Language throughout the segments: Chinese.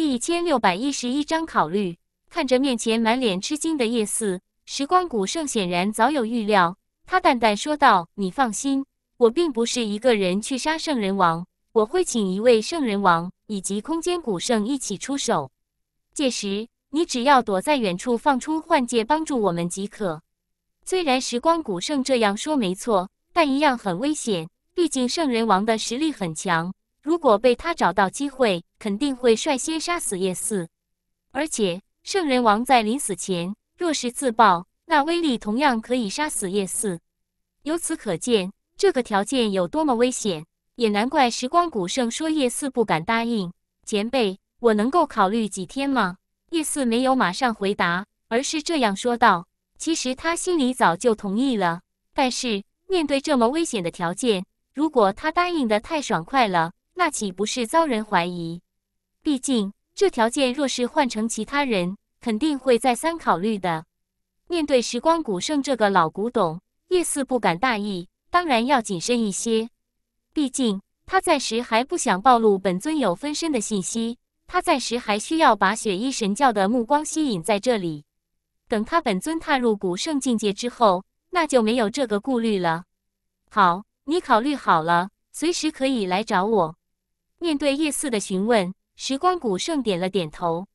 第一千六百一十一章考虑，看着面前满脸吃惊的叶四时光古圣，显然早有预料。他淡淡说道：“你放心，我并不是一个人去杀圣人王，我会请一位圣人王以及空间古圣一起出手。届时，你只要躲在远处，放出幻界帮助我们即可。”虽然时光古圣这样说没错，但一样很危险。毕竟圣人王的实力很强，如果被他找到机会。肯定会率先杀死叶四，而且圣人王在临死前若是自爆，那威力同样可以杀死叶四。由此可见，这个条件有多么危险，也难怪时光古圣说叶四不敢答应。前辈，我能够考虑几天吗？叶四没有马上回答，而是这样说道：“其实他心里早就同意了，但是面对这么危险的条件，如果他答应的太爽快了，那岂不是遭人怀疑？”毕竟，这条件若是换成其他人，肯定会再三考虑的。面对时光古圣这个老古董，叶四不敢大意，当然要谨慎一些。毕竟，他暂时还不想暴露本尊有分身的信息，他暂时还需要把雪衣神教的目光吸引在这里。等他本尊踏入古圣境界之后，那就没有这个顾虑了。好，你考虑好了，随时可以来找我。面对叶四的询问。时光古圣点了点头，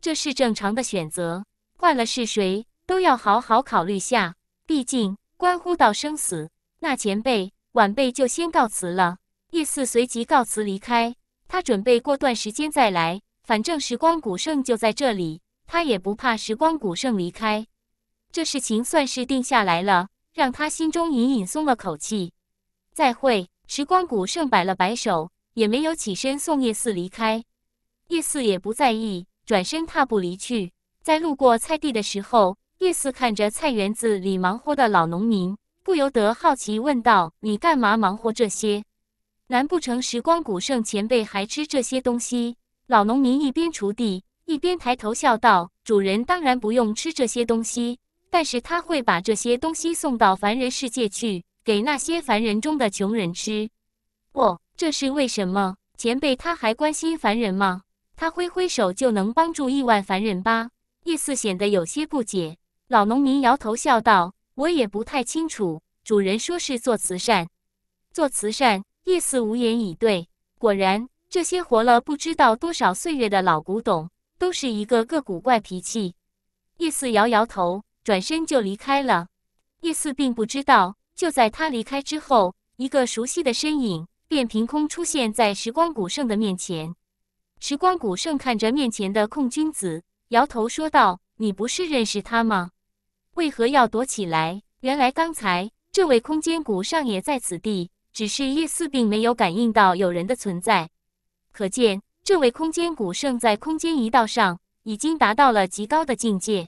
这是正常的选择，换了是谁都要好好考虑下，毕竟关乎到生死。那前辈，晚辈就先告辞了。叶四随即告辞离开，他准备过段时间再来，反正时光古圣就在这里，他也不怕时光古圣离开。这事情算是定下来了，让他心中隐隐松了口气。再会，时光古圣摆了摆手，也没有起身送叶四离开。叶四也不在意，转身踏步离去。在路过菜地的时候，叶四看着菜园子里忙活的老农民，不由得好奇问道：“你干嘛忙活这些？难不成时光古圣前辈还吃这些东西？”老农民一边锄地，一边抬头笑道：“主人当然不用吃这些东西，但是他会把这些东西送到凡人世界去，给那些凡人中的穷人吃。哦，这是为什么？前辈他还关心凡人吗？”他挥挥手就能帮助亿万凡人吧？叶四显得有些不解。老农民摇头笑道：“我也不太清楚，主人说是做慈善。”做慈善？叶四无言以对。果然，这些活了不知道多少岁月的老古董，都是一个个古怪脾气。叶四摇摇头，转身就离开了。叶四并不知道，就在他离开之后，一个熟悉的身影便凭空出现在时光古圣的面前。时光古圣看着面前的空君子，摇头说道：“你不是认识他吗？为何要躲起来？”原来刚才这位空间古圣也在此地，只是叶四并没有感应到有人的存在。可见这位空间古圣在空间一道上已经达到了极高的境界，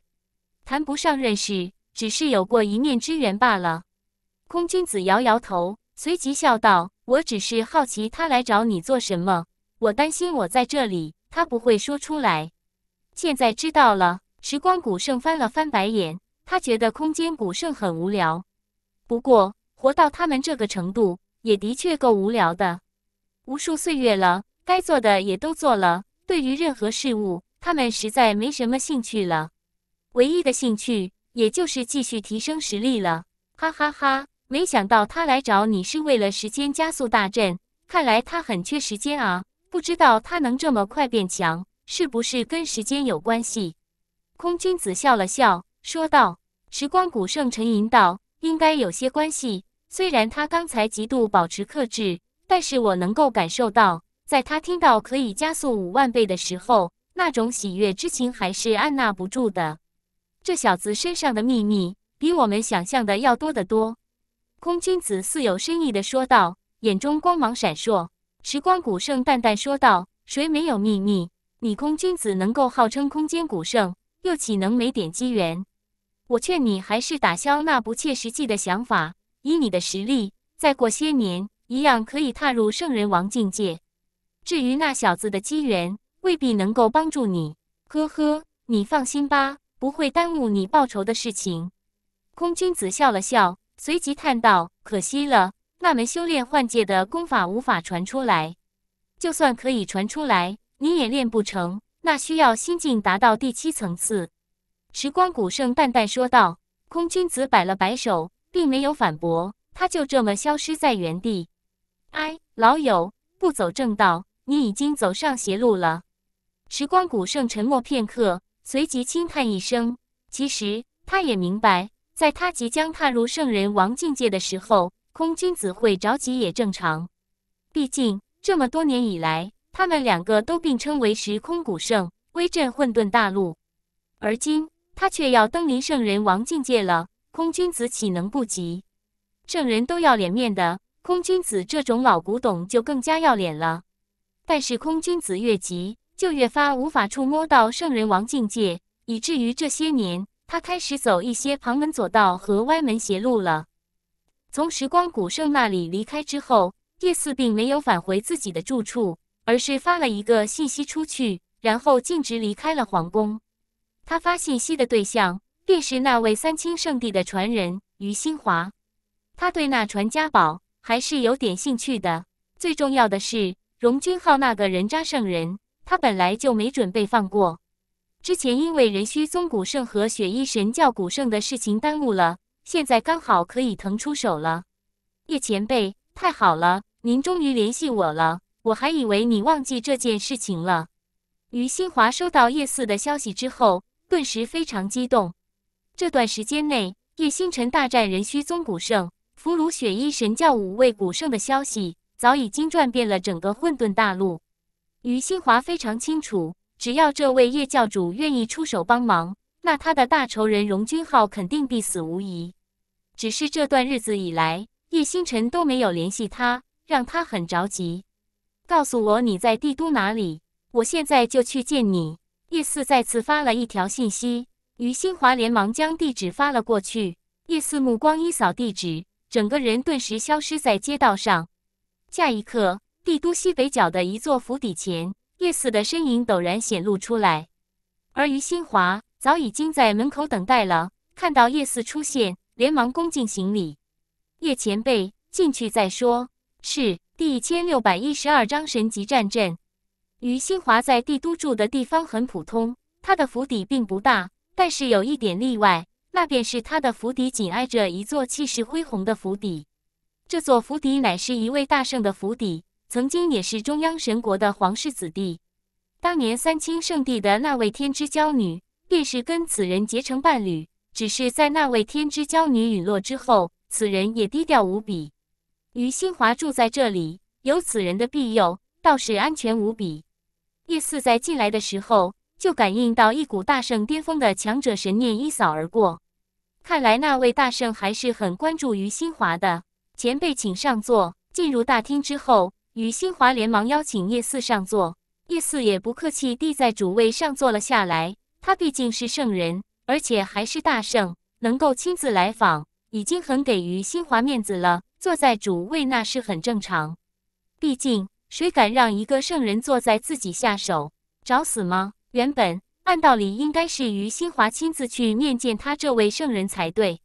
谈不上认识，只是有过一面之缘罢了。空君子摇摇头，随即笑道：“我只是好奇他来找你做什么。”我担心我在这里，他不会说出来。现在知道了。时光古圣翻了翻白眼，他觉得空间古圣很无聊。不过活到他们这个程度，也的确够无聊的。无数岁月了，该做的也都做了。对于任何事物，他们实在没什么兴趣了。唯一的兴趣，也就是继续提升实力了。哈哈哈！没想到他来找你是为了时间加速大阵，看来他很缺时间啊。不知道他能这么快变强，是不是跟时间有关系？空君子笑了笑，说道：“时光古圣沉吟道，应该有些关系。虽然他刚才极度保持克制，但是我能够感受到，在他听到可以加速五万倍的时候，那种喜悦之情还是按捺不住的。这小子身上的秘密，比我们想象的要多得多。”空君子似有深意的说道，眼中光芒闪烁。时光古圣淡淡说道：“谁没有秘密？你空君子能够号称空间古圣，又岂能没点机缘？我劝你还是打消那不切实际的想法。以你的实力，再过些年，一样可以踏入圣人王境界。至于那小子的机缘，未必能够帮助你。呵呵，你放心吧，不会耽误你报仇的事情。”空君子笑了笑，随即叹道：“可惜了。”那门修炼幻界的功法无法传出来，就算可以传出来，你也练不成。那需要心境达到第七层次。时光古圣淡淡说道。空君子摆了摆手，并没有反驳，他就这么消失在原地。哎，老友，不走正道，你已经走上邪路了。时光古圣沉默片刻，随即轻叹一声。其实他也明白，在他即将踏入圣人王境界的时候。空君子会着急也正常，毕竟这么多年以来，他们两个都并称为时空古圣，威震混沌大陆。而今他却要登临圣人王境界了，空君子岂能不急？圣人都要脸面的，空君子这种老古董就更加要脸了。但是空君子越急，就越发无法触摸到圣人王境界，以至于这些年他开始走一些旁门左道和歪门邪路了。从时光古圣那里离开之后，叶四并没有返回自己的住处，而是发了一个信息出去，然后径直离开了皇宫。他发信息的对象便是那位三清圣地的传人于新华。他对那传家宝还是有点兴趣的。最重要的是，荣军号那个人渣圣人，他本来就没准备放过。之前因为仁虚宗古圣和雪衣神教古圣的事情耽误了。现在刚好可以腾出手了，叶前辈，太好了，您终于联系我了，我还以为你忘记这件事情了。于新华收到叶四的消息之后，顿时非常激动。这段时间内，叶星辰大战人虚宗古圣，俘虏雪衣神教五位古圣的消息，早已经传遍了整个混沌大陆。于新华非常清楚，只要这位叶教主愿意出手帮忙。那他的大仇人荣军浩肯定必死无疑。只是这段日子以来，叶星辰都没有联系他，让他很着急。告诉我你在帝都哪里，我现在就去见你。叶四再次发了一条信息，于新华连忙将地址发了过去。叶四目光一扫地址，整个人顿时消失在街道上。下一刻，帝都西北角的一座府邸前，叶四的身影陡然显露出来，而于新华。早已经在门口等待了，看到叶四出现，连忙恭敬行礼。叶前辈，进去再说。是。第千六百一十二章神级战阵。于新华在帝都住的地方很普通，他的府邸并不大，但是有一点例外，那便是他的府邸紧挨着一座气势恢宏的府邸。这座府邸乃是一位大圣的府邸，曾经也是中央神国的皇室子弟，当年三清圣地的那位天之娇女。便是跟此人结成伴侣，只是在那位天之娇女陨落之后，此人也低调无比。于新华住在这里，有此人的庇佑，倒是安全无比。叶四在进来的时候，就感应到一股大圣巅峰的强者神念一扫而过，看来那位大圣还是很关注于新华的。前辈，请上座。进入大厅之后，于新华连忙邀请叶四上座，叶四也不客气地在主位上坐了下来。他毕竟是圣人，而且还是大圣，能够亲自来访，已经很给于新华面子了。坐在主位那是很正常，毕竟谁敢让一个圣人坐在自己下手，找死吗？原本按道理应该是于新华亲自去面见他这位圣人才对，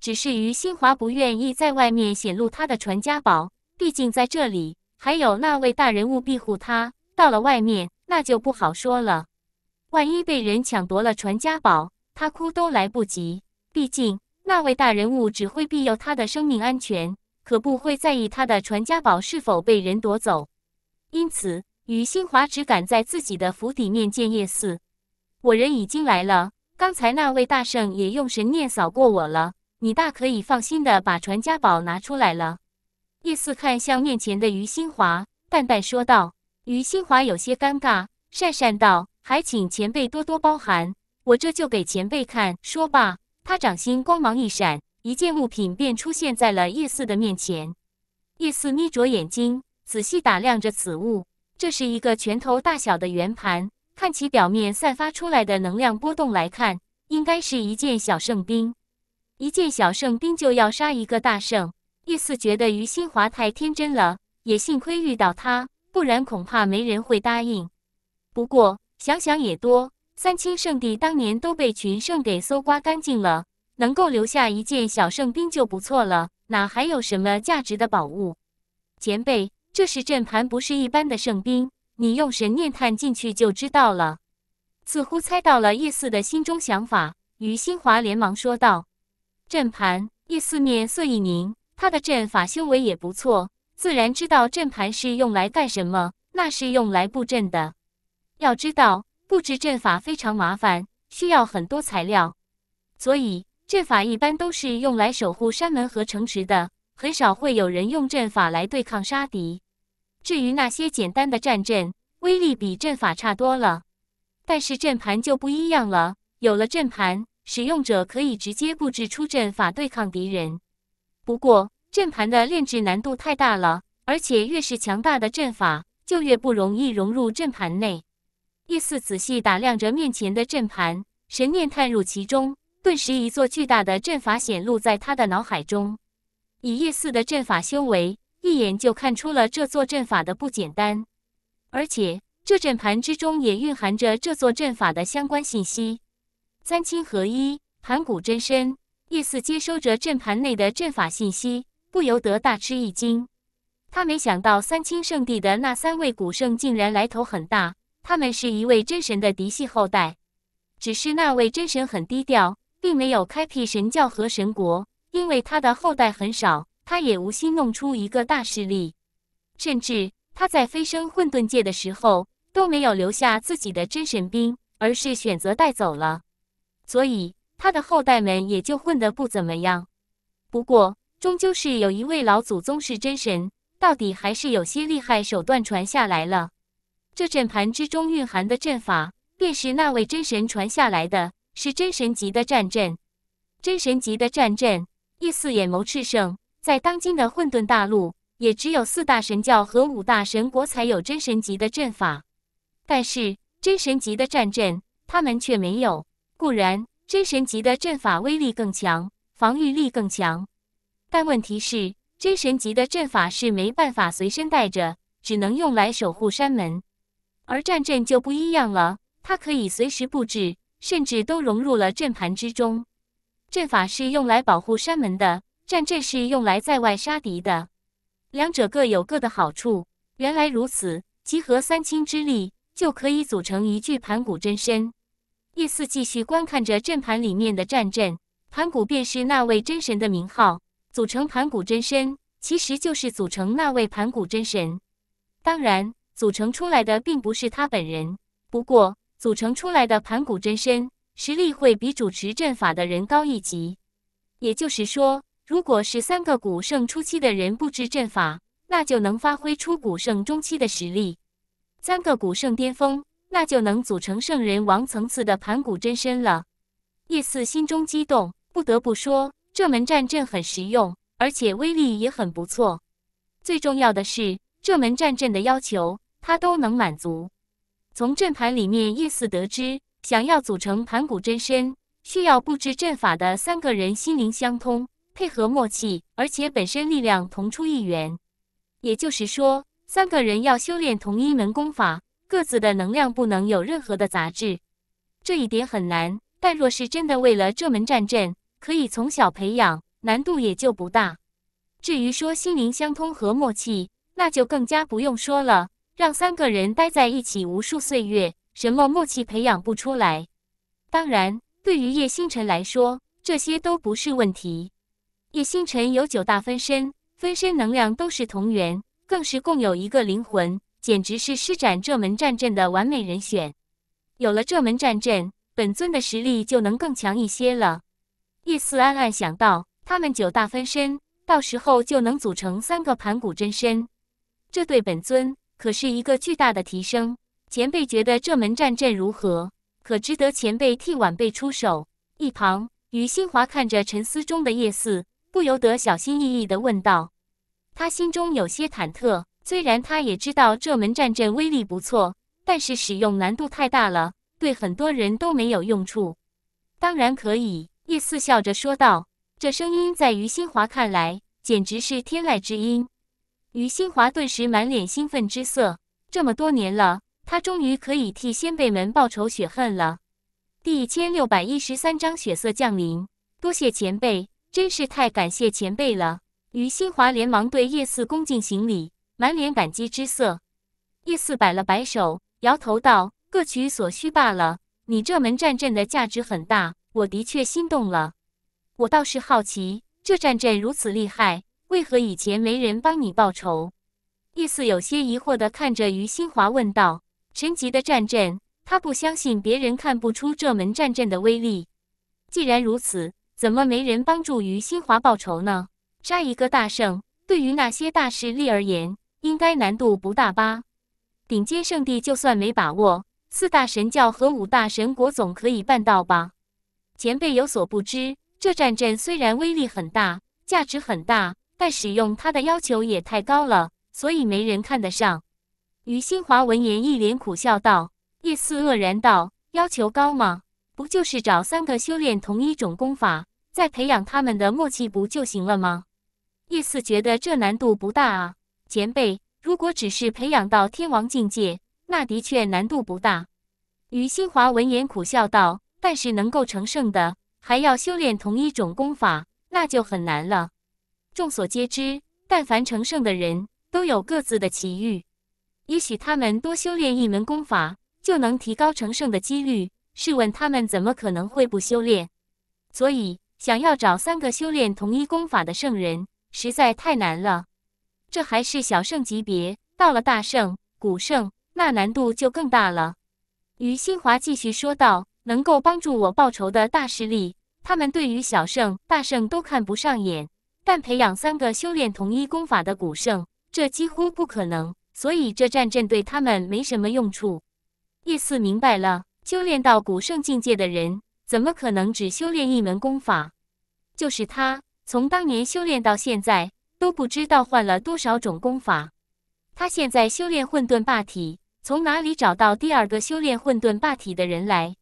只是于新华不愿意在外面显露他的传家宝，毕竟在这里还有那位大人物庇护他，到了外面那就不好说了。万一被人抢夺了传家宝，他哭都来不及。毕竟那位大人物只会庇佑他的生命安全，可不会在意他的传家宝是否被人夺走。因此，于新华只敢在自己的府邸面见叶四。我人已经来了，刚才那位大圣也用神念扫过我了。你大可以放心的把传家宝拿出来了。叶四看向面前的于新华，淡淡说道。于新华有些尴尬，讪讪道。还请前辈多多包涵，我这就给前辈看。说罢，他掌心光芒一闪，一件物品便出现在了叶四的面前。叶四眯着眼睛，仔细打量着此物。这是一个拳头大小的圆盘，看其表面散发出来的能量波动来看，应该是一件小圣兵。一件小圣兵就要杀一个大圣，叶四觉得于新华太天真了，也幸亏遇到他，不然恐怕没人会答应。不过。想想也多，三清圣地当年都被群圣给搜刮干净了，能够留下一件小圣兵就不错了，哪还有什么价值的宝物？前辈，这是阵盘，不是一般的圣兵，你用神念探进去就知道了。似乎猜到了叶四的心中想法，于新华连忙说道：“阵盘。”叶四面色一凝，他的阵法修为也不错，自然知道阵盘是用来干什么，那是用来布阵的。要知道布置阵法非常麻烦，需要很多材料，所以阵法一般都是用来守护山门和城池的，很少会有人用阵法来对抗杀敌。至于那些简单的战阵，威力比阵法差多了。但是阵盘就不一样了，有了阵盘，使用者可以直接布置出阵法对抗敌人。不过阵盘的炼制难度太大了，而且越是强大的阵法，就越不容易融入阵盘内。叶四仔细打量着面前的阵盘，神念探入其中，顿时一座巨大的阵法显露在他的脑海中。以叶四的阵法修为，一眼就看出了这座阵法的不简单，而且这阵盘之中也蕴含着这座阵法的相关信息。三清合一，盘古真身。叶四接收着阵盘内的阵法信息，不由得大吃一惊。他没想到三清圣地的那三位古圣竟然来头很大。他们是一位真神的嫡系后代，只是那位真神很低调，并没有开辟神教和神国，因为他的后代很少，他也无心弄出一个大势力。甚至他在飞升混沌界的时候，都没有留下自己的真神兵，而是选择带走了。所以他的后代们也就混得不怎么样。不过终究是有一位老祖宗是真神，到底还是有些厉害手段传下来了。这阵盘之中蕴含的阵法，便是那位真神传下来的，是真神级的战阵。真神级的战阵，意思眼眸炽盛，在当今的混沌大陆，也只有四大神教和五大神国才有真神级的阵法。但是真神级的战阵，他们却没有。固然真神级的阵法威力更强，防御力更强，但问题是，真神级的阵法是没办法随身带着，只能用来守护山门。而战阵就不一样了，它可以随时布置，甚至都融入了阵盘之中。阵法是用来保护山门的，战阵是用来在外杀敌的，两者各有各的好处。原来如此，集合三清之力就可以组成一具盘古真身。叶四继续观看着阵盘里面的战阵，盘古便是那位真神的名号。组成盘古真身，其实就是组成那位盘古真神。当然。组成出来的并不是他本人，不过组成出来的盘古真身实力会比主持阵法的人高一级。也就是说，如果是三个古圣初期的人布置阵法，那就能发挥出古圣中期的实力；三个古圣巅峰，那就能组成圣人王层次的盘古真身了。叶四心中激动，不得不说，这门战阵很实用，而且威力也很不错。最重要的是，这门战阵的要求。他都能满足。从阵盘里面意思得知，想要组成盘古真身，需要布置阵法的三个人心灵相通，配合默契，而且本身力量同出一源。也就是说，三个人要修炼同一门功法，各自的能量不能有任何的杂质。这一点很难，但若是真的为了这门战阵，可以从小培养，难度也就不大。至于说心灵相通和默契，那就更加不用说了。让三个人待在一起无数岁月，什么默契培养不出来？当然，对于叶星辰来说，这些都不是问题。叶星辰有九大分身，分身能量都是同源，更是共有一个灵魂，简直是施展这门战阵的完美人选。有了这门战阵，本尊的实力就能更强一些了。叶四暗暗想到，他们九大分身到时候就能组成三个盘古真身，这对本尊。可是一个巨大的提升。前辈觉得这门战阵如何？可值得前辈替晚辈出手？一旁，于新华看着沉思中的叶四，不由得小心翼翼的问道。他心中有些忐忑，虽然他也知道这门战阵威力不错，但是使用难度太大了，对很多人都没有用处。当然可以，叶四笑着说道。这声音在于新华看来，简直是天籁之音。于新华顿时满脸兴奋之色，这么多年了，他终于可以替先辈们报仇雪恨了。第一千六百一十三章血色降临。多谢前辈，真是太感谢前辈了。于新华连忙对叶四恭敬行礼，满脸感激之色。叶四摆了摆手，摇头道：“各取所需罢了。你这门战阵的价值很大，我的确心动了。我倒是好奇，这战阵如此厉害。”为何以前没人帮你报仇？叶四有些疑惑的看着于新华问道：“神级的战阵，他不相信别人看不出这门战阵的威力。既然如此，怎么没人帮助于新华报仇呢？杀一个大圣，对于那些大势力而言，应该难度不大吧？顶尖圣地就算没把握，四大神教和五大神国总可以办到吧？前辈有所不知，这战阵虽然威力很大，价值很大。”但使用它的要求也太高了，所以没人看得上。于新华闻言一脸苦笑道：“叶四愕然道，要求高吗？不就是找三个修炼同一种功法，再培养他们的默契不就行了吗？”叶四觉得这难度不大啊。前辈，如果只是培养到天王境界，那的确难度不大。于新华闻言苦笑道：“但是能够成圣的，还要修炼同一种功法，那就很难了。”众所皆知，但凡成圣的人都有各自的奇遇，也许他们多修炼一门功法，就能提高成圣的几率。试问他们怎么可能会不修炼？所以，想要找三个修炼同一功法的圣人，实在太难了。这还是小圣级别，到了大圣、古圣，那难度就更大了。于新华继续说道：“能够帮助我报仇的大势力，他们对于小圣、大圣都看不上眼。”但培养三个修炼同一功法的古圣，这几乎不可能。所以这战阵对他们没什么用处。叶四明白了，修炼到古圣境界的人，怎么可能只修炼一门功法？就是他，从当年修炼到现在，都不知道换了多少种功法。他现在修炼混沌霸体，从哪里找到第二个修炼混沌霸体的人来？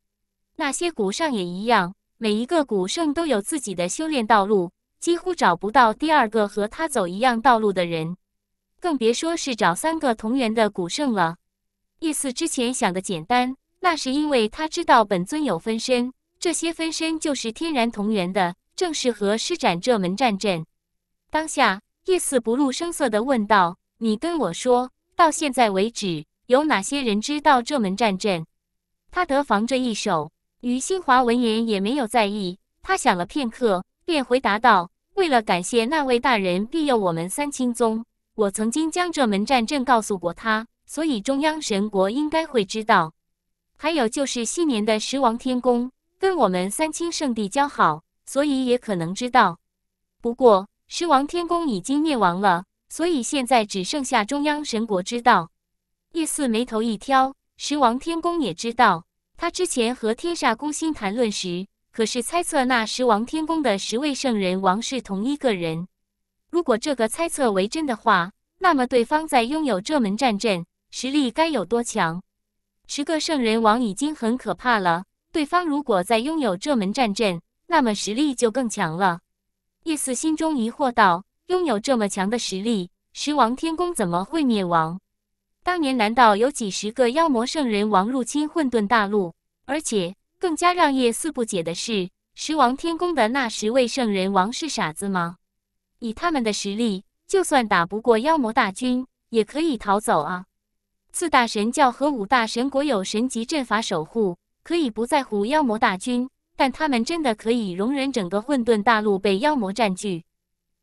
那些古圣也一样，每一个古圣都有自己的修炼道路。几乎找不到第二个和他走一样道路的人，更别说是找三个同源的古圣了。叶四之前想的简单，那是因为他知道本尊有分身，这些分身就是天然同源的，正适合施展这门战阵。当下，叶四不露声色的问道：“你跟我说，到现在为止，有哪些人知道这门战阵？”他得防这一手。于新华闻言也没有在意，他想了片刻。便回答道：“为了感谢那位大人庇佑我们三清宗，我曾经将这门战阵告诉过他，所以中央神国应该会知道。还有就是昔年的十王天宫跟我们三清圣地交好，所以也可能知道。不过十王天宫已经灭亡了，所以现在只剩下中央神国知道。”叶四眉头一挑，十王天宫也知道，他之前和天煞宫心谈论时。可是猜测那十王天宫的十位圣人王是同一个人，如果这个猜测为真的话，那么对方在拥有这门战阵，实力该有多强？十个圣人王已经很可怕了，对方如果再拥有这门战阵，那么实力就更强了。叶四心中疑惑道：“拥有这么强的实力，十王天宫怎么会灭亡？当年难道有几十个妖魔圣人王入侵混沌大陆？而且……”更加让叶四不解的是，十王天宫的那十位圣人王是傻子吗？以他们的实力，就算打不过妖魔大军，也可以逃走啊。四大神教和五大神国有神级阵法守护，可以不在乎妖魔大军，但他们真的可以容忍整个混沌大陆被妖魔占据？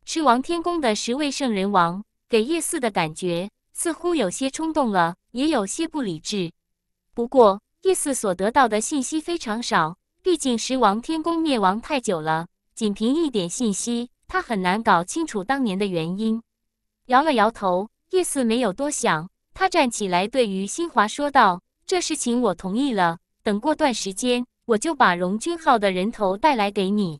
十王天宫的十位圣人王给叶四的感觉，似乎有些冲动了，也有些不理智。不过。叶四所得到的信息非常少，毕竟十王天宫灭亡太久了，仅凭一点信息，他很难搞清楚当年的原因。摇了摇头，叶四没有多想，他站起来，对于新华说道：“这事情我同意了，等过段时间，我就把荣军号的人头带来给你。”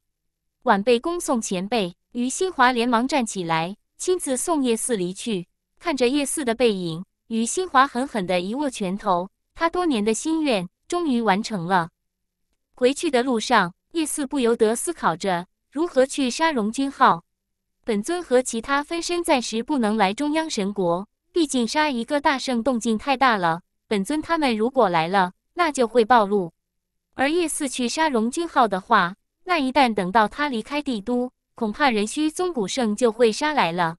晚辈恭送前辈。于新华连忙站起来，亲自送叶四离去。看着叶四的背影，于新华狠狠的一握拳头。他多年的心愿终于完成了。回去的路上，叶四不由得思考着如何去杀荣军号。本尊和其他分身暂时不能来中央神国，毕竟杀一个大圣动静太大了。本尊他们如果来了，那就会暴露。而叶四去杀荣军号的话，那一旦等到他离开帝都，恐怕人虚宗古圣就会杀来了。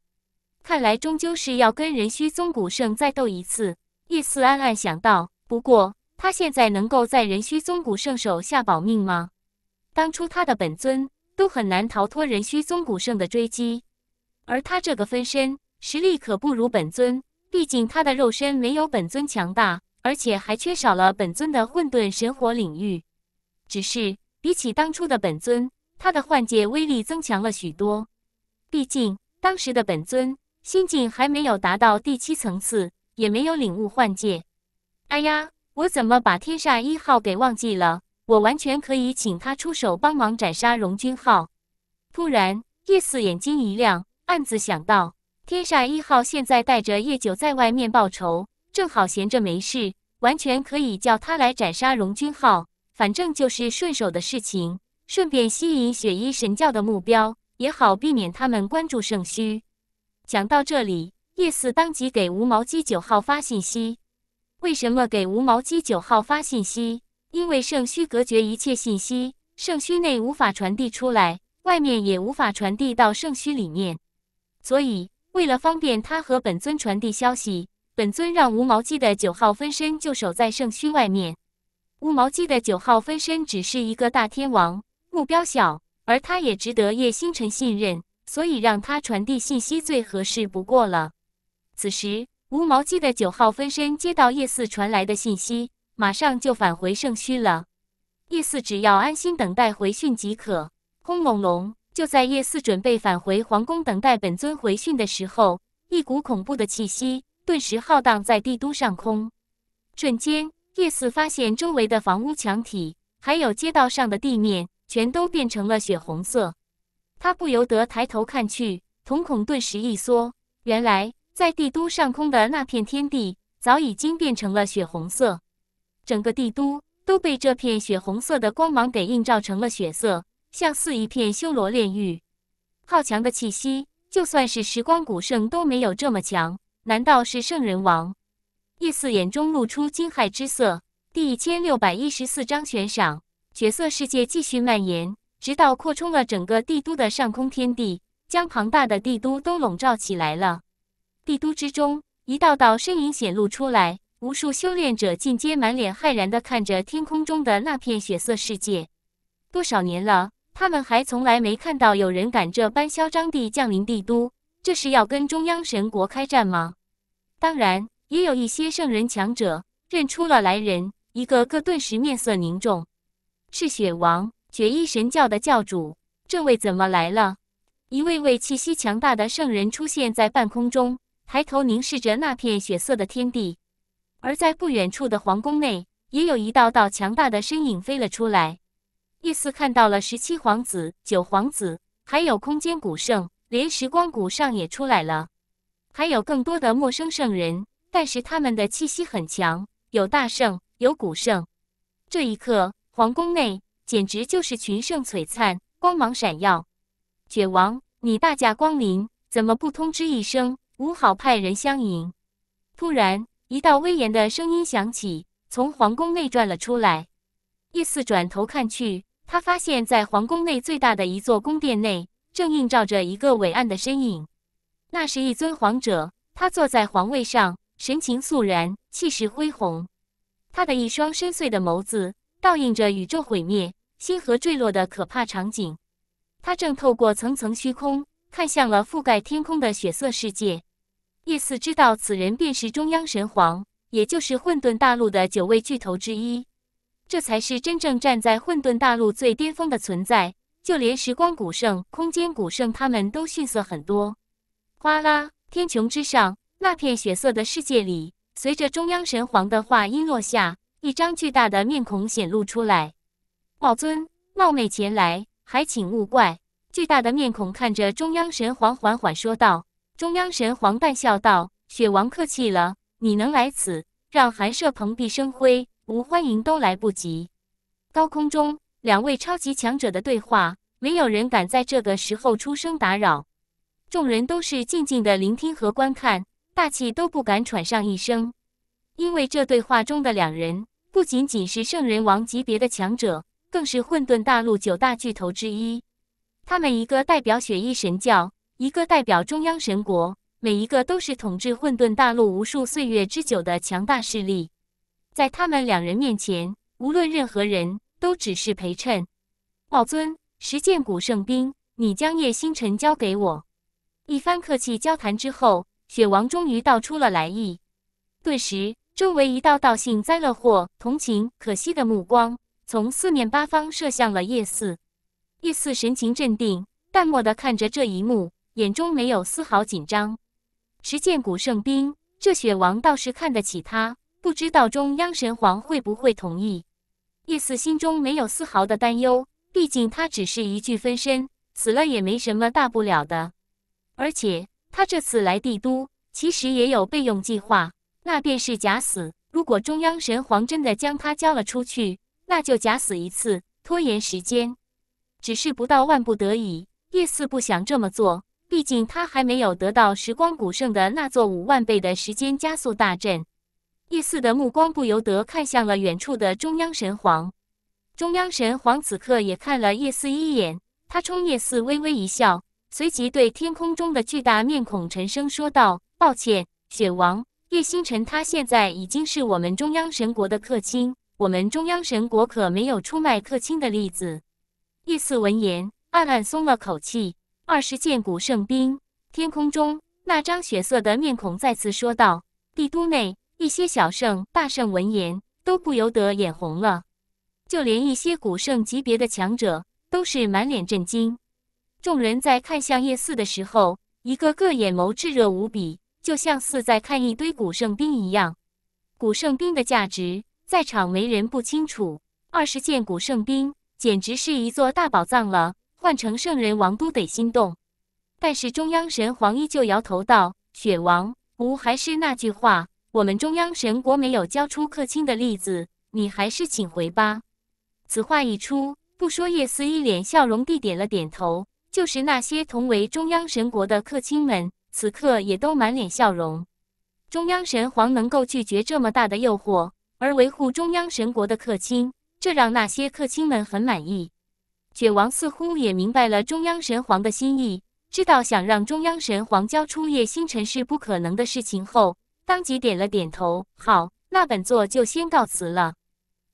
看来终究是要跟人虚宗古圣再斗一次。叶四暗暗想到。不过，他现在能够在壬虚宗古圣手下保命吗？当初他的本尊都很难逃脱壬虚宗古圣的追击，而他这个分身实力可不如本尊。毕竟他的肉身没有本尊强大，而且还缺少了本尊的混沌神火领域。只是比起当初的本尊，他的幻界威力增强了许多。毕竟当时的本尊心境还没有达到第七层次，也没有领悟幻界。哎呀，我怎么把天煞一号给忘记了？我完全可以请他出手帮忙斩杀荣军号。突然，叶四眼睛一亮，暗自想到：天煞一号现在带着叶九在外面报仇，正好闲着没事，完全可以叫他来斩杀荣军号。反正就是顺手的事情，顺便吸引雪衣神教的目标也好，避免他们关注圣虚。讲到这里，叶四当即给无毛鸡九号发信息。为什么给无毛鸡九号发信息？因为圣虚隔绝一切信息，圣虚内无法传递出来，外面也无法传递到圣虚里面。所以，为了方便他和本尊传递消息，本尊让无毛鸡的九号分身就守在圣虚外面。无毛鸡的九号分身只是一个大天王，目标小，而他也值得叶星辰信任，所以让他传递信息最合适不过了。此时。无毛鸡的九号分身接到叶四传来的信息，马上就返回圣虚了。叶四只要安心等待回讯即可。轰隆隆！就在叶四准备返回皇宫等待本尊回讯的时候，一股恐怖的气息顿时浩荡在帝都上空。瞬间，叶四发现周围的房屋墙体还有街道上的地面全都变成了血红色。他不由得抬头看去，瞳孔顿时一缩。原来。在帝都上空的那片天地，早已经变成了血红色，整个帝都都被这片血红色的光芒给映照成了血色，像似一片修罗炼狱。好强的气息，就算是时光古圣都没有这么强，难道是圣人王？叶四眼中露出惊骇之色。第一千六百一十四章悬赏，角色世界继续蔓延，直到扩充了整个帝都的上空天地，将庞大的帝都都笼罩起来了。帝都之中，一道道身影显露出来，无数修炼者尽皆满脸骇然的看着天空中的那片血色世界。多少年了，他们还从来没看到有人敢这般嚣张地降临帝都，这是要跟中央神国开战吗？当然，也有一些圣人强者认出了来人，一个个顿时面色凝重。赤血王，绝一神教的教主，这位怎么来了？一位位气息强大的圣人出现在半空中。抬头凝视着那片血色的天地，而在不远处的皇宫内，也有一道道强大的身影飞了出来。意思看到了十七皇子、九皇子，还有空间古圣，连时光古上也出来了，还有更多的陌生圣人。但是他们的气息很强，有大圣，有古圣。这一刻，皇宫内简直就是群圣璀璨，光芒闪耀。卷王，你大驾光临，怎么不通知一声？吾好派人相迎，突然一道威严的声音响起，从皇宫内转了出来。叶四转头看去，他发现，在皇宫内最大的一座宫殿内，正映照着一个伟岸的身影。那是一尊皇者，他坐在皇位上，神情肃然，气势恢宏。他的一双深邃的眸子，倒映着宇宙毁灭、星河坠落的可怕场景。他正透过层层虚空，看向了覆盖天空的血色世界。叶四知道此人便是中央神皇，也就是混沌大陆的九位巨头之一。这才是真正站在混沌大陆最巅峰的存在，就连时光古圣、空间古圣他们都逊色很多。哗啦！天穹之上那片血色的世界里，随着中央神皇的话音落下，一张巨大的面孔显露出来。“宝尊，冒昧前来，还请勿怪。”巨大的面孔看着中央神皇，缓缓说道。中央神皇淡笑道：“雪王客气了，你能来此，让寒舍蓬荜生辉，吾欢迎都来不及。”高空中，两位超级强者的对话，没有人敢在这个时候出声打扰。众人都是静静的聆听和观看，大气都不敢喘上一声，因为这对话中的两人不仅仅是圣人王级别的强者，更是混沌大陆九大巨头之一。他们一个代表雪翼神教。一个代表中央神国，每一个都是统治混沌大陆无数岁月之久的强大势力，在他们两人面前，无论任何人都只是陪衬。暴尊，十剑古圣兵，你将叶星辰交给我。一番客气交谈之后，雪王终于道出了来意。顿时，周围一道道幸灾乐祸、同情、可惜的目光从四面八方射向了叶四。叶四神情镇定，淡漠的看着这一幕。眼中没有丝毫紧张，持剑古圣兵，这雪王倒是看得起他。不知道中央神皇会不会同意？叶四心中没有丝毫的担忧，毕竟他只是一具分身，死了也没什么大不了的。而且他这次来帝都，其实也有备用计划，那便是假死。如果中央神皇真的将他交了出去，那就假死一次，拖延时间。只是不到万不得已，叶四不想这么做。毕竟他还没有得到时光古圣的那座五万倍的时间加速大阵。叶四的目光不由得看向了远处的中央神皇。中央神皇此刻也看了叶四一眼，他冲叶四微微一笑，随即对天空中的巨大面孔沉声说道：“抱歉，雪王叶星辰，他现在已经是我们中央神国的客卿，我们中央神国可没有出卖客卿的例子。”叶四闻言，暗暗松了口气。二十件古圣兵，天空中那张血色的面孔再次说道。帝都内一些小圣、大圣闻言，都不由得眼红了。就连一些古圣级别的强者，都是满脸震惊。众人在看向夜四的时候，一个个眼眸炙热无比，就像似在看一堆古圣兵一样。古圣兵的价值，在场没人不清楚。二十件古圣兵，简直是一座大宝藏了。换成圣人王都得心动，但是中央神皇依旧摇头道：“雪王，吾还是那句话，我们中央神国没有交出客卿的例子，你还是请回吧。”此话一出，不说叶思一脸笑容地点了点头，就是那些同为中央神国的客卿们，此刻也都满脸笑容。中央神皇能够拒绝这么大的诱惑，而维护中央神国的客卿，这让那些客卿们很满意。雪王似乎也明白了中央神皇的心意，知道想让中央神皇交出叶星辰是不可能的事情后，当即点了点头。好，那本座就先告辞了。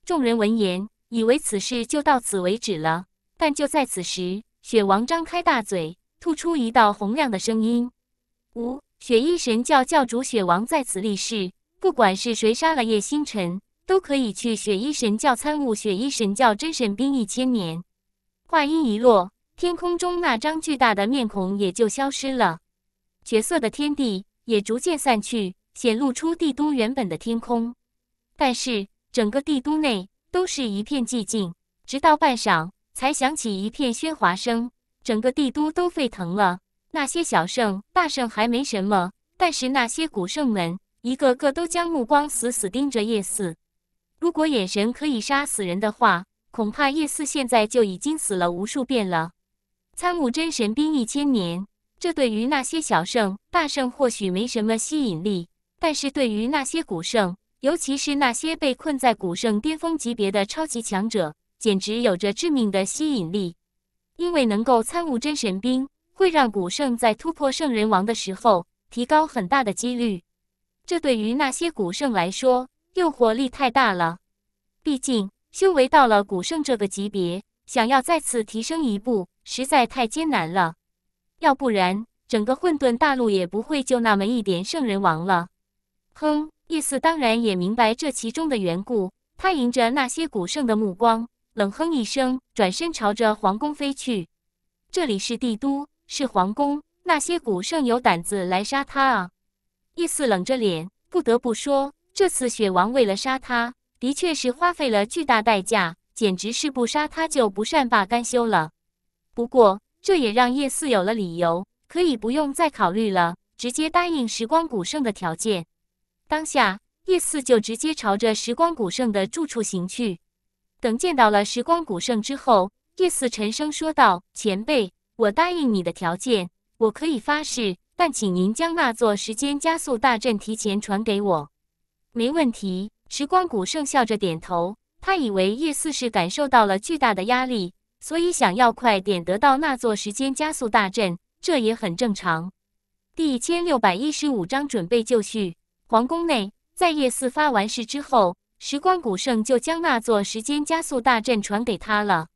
众人闻言，以为此事就到此为止了。但就在此时，雪王张开大嘴，吐出一道洪亮的声音：“五雪衣神教教主雪王在此立誓，不管是谁杀了叶星辰，都可以去雪衣神教参悟雪衣神教真神兵一千年。”话音一落，天空中那张巨大的面孔也就消失了，绝色的天地也逐渐散去，显露出帝都原本的天空。但是整个帝都内都是一片寂静，直到半晌才响起一片喧哗声，整个帝都都沸腾了。那些小圣、大圣还没什么，但是那些古圣们一个个都将目光死死盯着夜四，如果眼神可以杀死人的话。恐怕叶四现在就已经死了无数遍了。参悟真神兵一千年，这对于那些小圣、大圣或许没什么吸引力，但是对于那些古圣，尤其是那些被困在古圣巅峰级别的超级强者，简直有着致命的吸引力。因为能够参悟真神兵，会让古圣在突破圣人王的时候提高很大的几率。这对于那些古圣来说，诱惑力太大了。毕竟。修为到了古圣这个级别，想要再次提升一步实在太艰难了。要不然，整个混沌大陆也不会就那么一点圣人王了。哼！叶四当然也明白这其中的缘故，他迎着那些古圣的目光，冷哼一声，转身朝着皇宫飞去。这里是帝都，是皇宫，那些古圣有胆子来杀他啊！叶四冷着脸，不得不说，这次雪王为了杀他。的确是花费了巨大代价，简直是不杀他就不善罢甘休了。不过，这也让叶四有了理由，可以不用再考虑了，直接答应时光古圣的条件。当下，叶四就直接朝着时光古圣的住处行去。等见到了时光古圣之后，叶四沉声说道：“前辈，我答应你的条件，我可以发誓，但请您将那座时间加速大阵提前传给我。没问题。”时光古圣笑着点头，他以为叶四是感受到了巨大的压力，所以想要快点得到那座时间加速大阵，这也很正常。第一千六百一十五章准备就绪。皇宫内，在叶四发完誓之后，时光古圣就将那座时间加速大阵传给他了。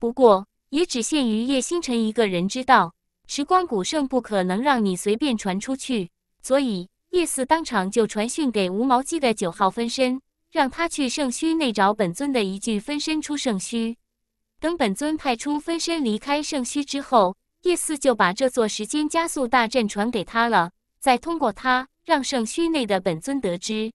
不过，也只限于叶星辰一个人知道，时光古圣不可能让你随便传出去，所以。叶四当场就传讯给无毛鸡的九号分身，让他去圣虚内找本尊的一具分身出圣虚。等本尊派出分身离开圣虚之后，叶四就把这座时间加速大阵传给他了，再通过他让圣虚内的本尊得知。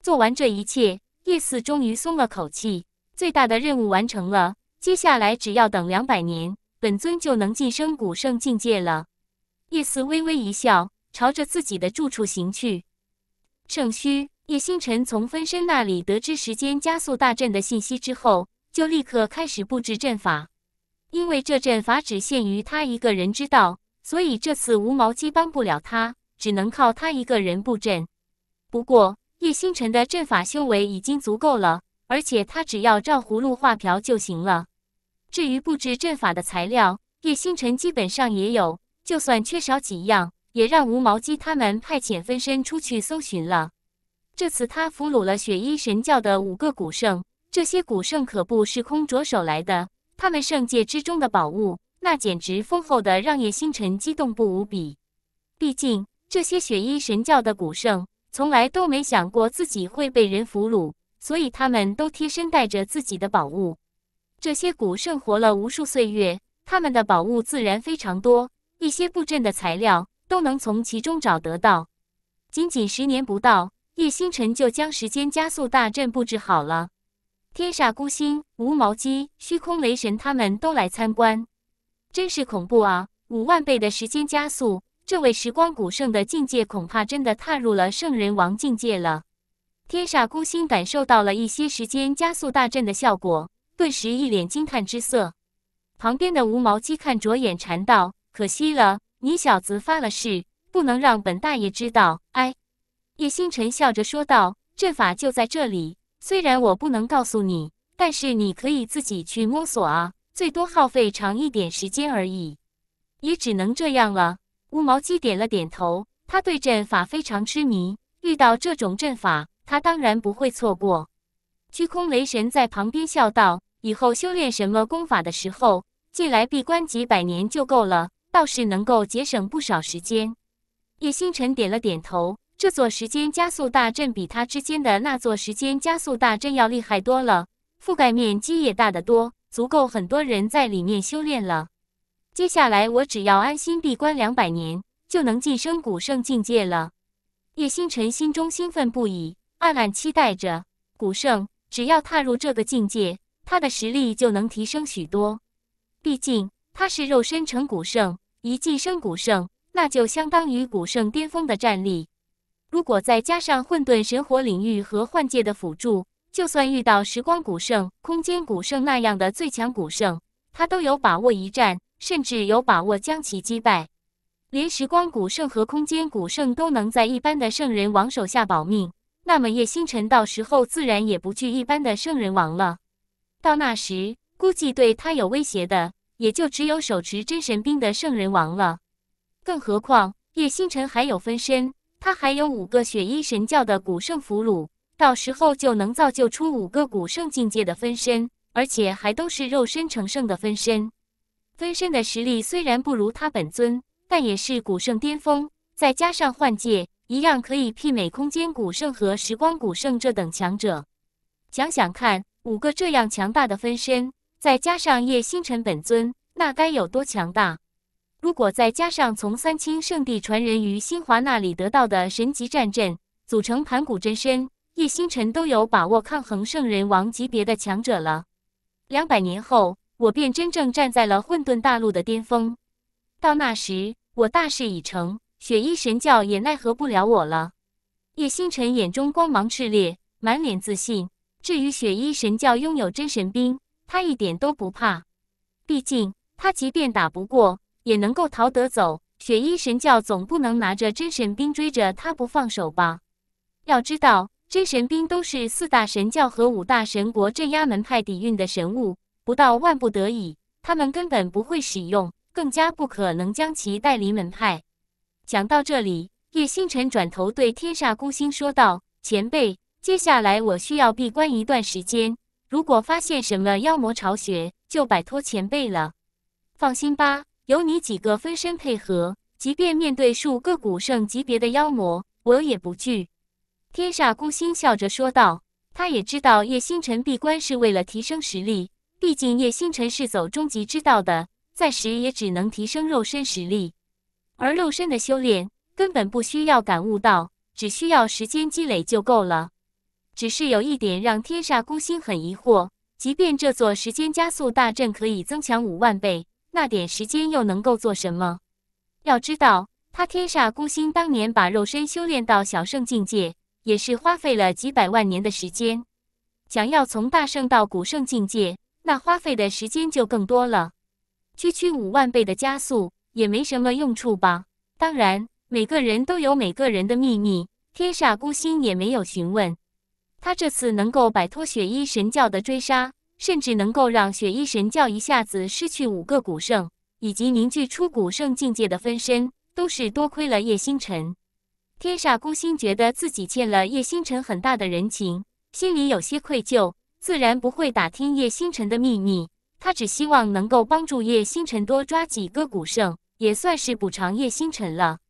做完这一切，叶四终于松了口气，最大的任务完成了。接下来只要等两百年，本尊就能晋升古圣境界了。叶四微微一笑。朝着自己的住处行去。圣虚叶星辰从分身那里得知时间加速大阵的信息之后，就立刻开始布置阵法。因为这阵法只限于他一个人知道，所以这次无毛鸡帮不了他，只能靠他一个人布阵。不过，叶星辰的阵法修为已经足够了，而且他只要照葫芦画瓢就行了。至于布置阵法的材料，叶星辰基本上也有，就算缺少几样。也让吴毛鸡他们派遣分身出去搜寻了。这次他俘虏了雪衣神教的五个古圣，这些古圣可不是空着手来的。他们圣界之中的宝物，那简直丰厚的让叶星辰激动不无比。毕竟这些雪衣神教的古圣从来都没想过自己会被人俘虏，所以他们都贴身带着自己的宝物。这些古圣活了无数岁月，他们的宝物自然非常多。一些布阵的材料。都能从其中找得到。仅仅十年不到，叶星辰就将时间加速大阵布置好了。天煞孤星、无毛鸡、虚空雷神他们都来参观，真是恐怖啊！五万倍的时间加速，这位时光古圣的境界恐怕真的踏入了圣人王境界了。天煞孤星感受到了一些时间加速大阵的效果，顿时一脸惊叹之色。旁边的无毛鸡看着眼馋道：“可惜了。”你小子发了誓，不能让本大爷知道。哎，叶星辰笑着说道：“阵法就在这里，虽然我不能告诉你，但是你可以自己去摸索啊，最多耗费长一点时间而已。也只能这样了。”乌毛鸡点了点头，他对阵法非常痴迷，遇到这种阵法，他当然不会错过。虚空雷神在旁边笑道：“以后修炼什么功法的时候，进来闭关几百年就够了。”倒是能够节省不少时间。叶星辰点了点头。这座时间加速大阵比他之间的那座时间加速大阵要厉害多了，覆盖面积也大得多，足够很多人在里面修炼了。接下来我只要安心闭关两百年，就能晋升古圣境界了。叶星辰心中兴奋不已，暗暗期待着。古圣，只要踏入这个境界，他的实力就能提升许多。毕竟他是肉身成古圣。一季生古圣，那就相当于古圣巅峰的战力。如果再加上混沌神火领域和幻界的辅助，就算遇到时光古圣、空间古圣那样的最强古圣，他都有把握一战，甚至有把握将其击败。连时光古圣和空间古圣都能在一般的圣人王手下保命，那么叶星辰到时候自然也不惧一般的圣人王了。到那时，估计对他有威胁的。也就只有手持真神兵的圣人王了，更何况叶星辰还有分身，他还有五个血衣神教的古圣俘虏，到时候就能造就出五个古圣境界的分身，而且还都是肉身成圣的分身。分身的实力虽然不如他本尊，但也是古圣巅峰，再加上幻界，一样可以媲美空间古圣和时光古圣这等强者。想想看，五个这样强大的分身。再加上叶星辰本尊，那该有多强大！如果再加上从三清圣地传人于新华那里得到的神级战阵，组成盘古真身，叶星辰都有把握抗衡圣人王级别的强者了。两百年后，我便真正站在了混沌大陆的巅峰。到那时，我大势已成，雪衣神教也奈何不了我了。叶星辰眼中光芒炽烈，满脸自信。至于雪衣神教拥有真神兵。他一点都不怕，毕竟他即便打不过，也能够逃得走。雪衣神教总不能拿着真神兵追着他不放手吧？要知道，真神兵都是四大神教和五大神国镇压门派底蕴的神物，不到万不得已，他们根本不会使用，更加不可能将其带离门派。讲到这里，叶星辰转头对天煞孤星说道：“前辈，接下来我需要闭关一段时间。”如果发现什么妖魔巢穴，就摆脱前辈了。放心吧，有你几个分身配合，即便面对数个古圣级别的妖魔，我也不惧。天煞孤星笑着说道，他也知道叶星辰闭关是为了提升实力，毕竟叶星辰是走终极之道的，暂时也只能提升肉身实力。而肉身的修炼根本不需要感悟到，只需要时间积累就够了。只是有一点让天煞孤星很疑惑：即便这座时间加速大阵可以增强五万倍，那点时间又能够做什么？要知道，他天煞孤星当年把肉身修炼到小圣境界，也是花费了几百万年的时间。想要从大圣到古圣境界，那花费的时间就更多了。区区五万倍的加速也没什么用处吧？当然，每个人都有每个人的秘密，天煞孤星也没有询问。他这次能够摆脱雪衣神教的追杀，甚至能够让雪衣神教一下子失去五个古圣，以及凝聚出古圣境界的分身，都是多亏了叶星辰。天煞孤星觉得自己欠了叶星辰很大的人情，心里有些愧疚，自然不会打听叶星辰的秘密。他只希望能够帮助叶星辰多抓几个古圣，也算是补偿叶星辰了。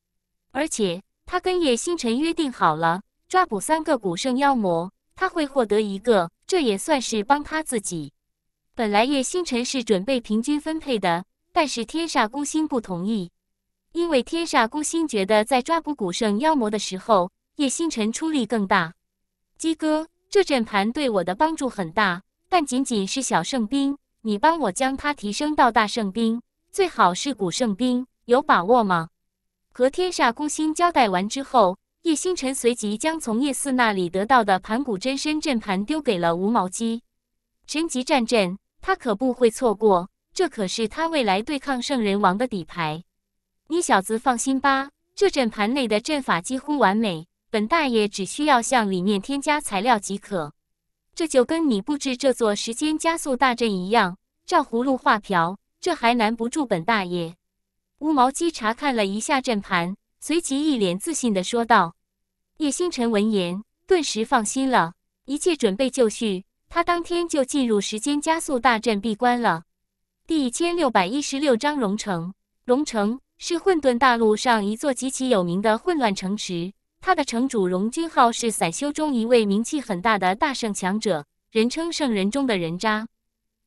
而且他跟叶星辰约定好了，抓捕三个古圣妖魔。他会获得一个，这也算是帮他自己。本来叶星辰是准备平均分配的，但是天煞孤星不同意，因为天煞孤星觉得在抓捕古圣妖魔的时候，叶星辰出力更大。鸡哥，这阵盘对我的帮助很大，但仅仅是小圣兵，你帮我将它提升到大圣兵，最好是古圣兵，有把握吗？和天煞孤星交代完之后。叶星辰随即将从叶四那里得到的盘古真身阵盘丢给了无毛鸡。神级战阵，他可不会错过。这可是他未来对抗圣人王的底牌。你小子放心吧，这阵盘内的阵法几乎完美，本大爷只需要向里面添加材料即可。这就跟你布置这座时间加速大阵一样，照葫芦画瓢，这还难不住本大爷。乌毛鸡查看了一下阵盘。随即一脸自信的说道，叶星辰闻言顿时放心了，一切准备就绪，他当天就进入时间加速大阵闭关了。第一千六百一十六章荣城。荣城是混沌大陆上一座极其有名的混乱城池，它的城主荣君浩是散修中一位名气很大的大圣强者，人称圣人中的人渣。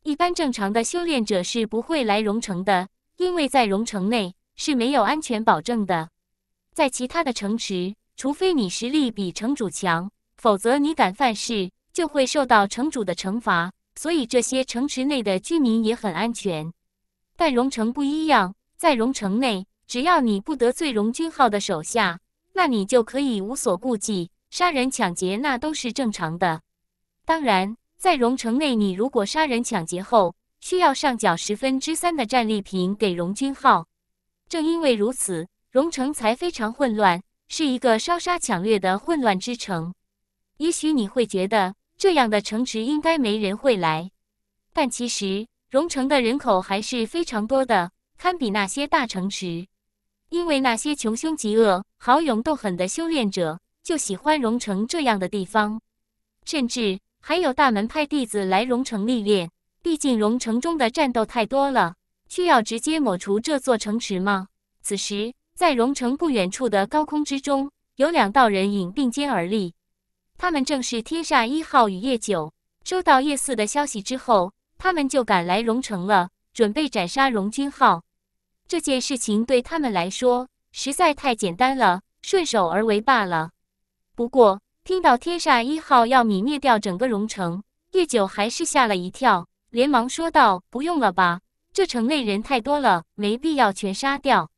一般正常的修炼者是不会来荣城的，因为在荣城内是没有安全保证的。在其他的城池，除非你实力比城主强，否则你敢犯事就会受到城主的惩罚。所以这些城池内的居民也很安全。但荣城不一样，在荣城内，只要你不得罪荣军号的手下，那你就可以无所顾忌，杀人抢劫那都是正常的。当然，在荣城内，你如果杀人抢劫后，需要上缴十分之三的战利品给荣军号。正因为如此。榕城才非常混乱，是一个烧杀抢掠的混乱之城。也许你会觉得这样的城池应该没人会来，但其实榕城的人口还是非常多的，堪比那些大城池。因为那些穷凶极恶、好勇斗狠的修炼者就喜欢榕城这样的地方，甚至还有大门派弟子来榕城历练。毕竟榕城中的战斗太多了，需要直接抹除这座城池吗？此时。在荣城不远处的高空之中，有两道人影并肩而立。他们正是天煞一号与叶九。收到叶四的消息之后，他们就赶来荣城了，准备斩杀荣军号。这件事情对他们来说实在太简单了，顺手而为罢了。不过听到天煞一号要泯灭掉整个荣城，叶九还是吓了一跳，连忙说道：“不用了吧，这城内人太多了，没必要全杀掉。”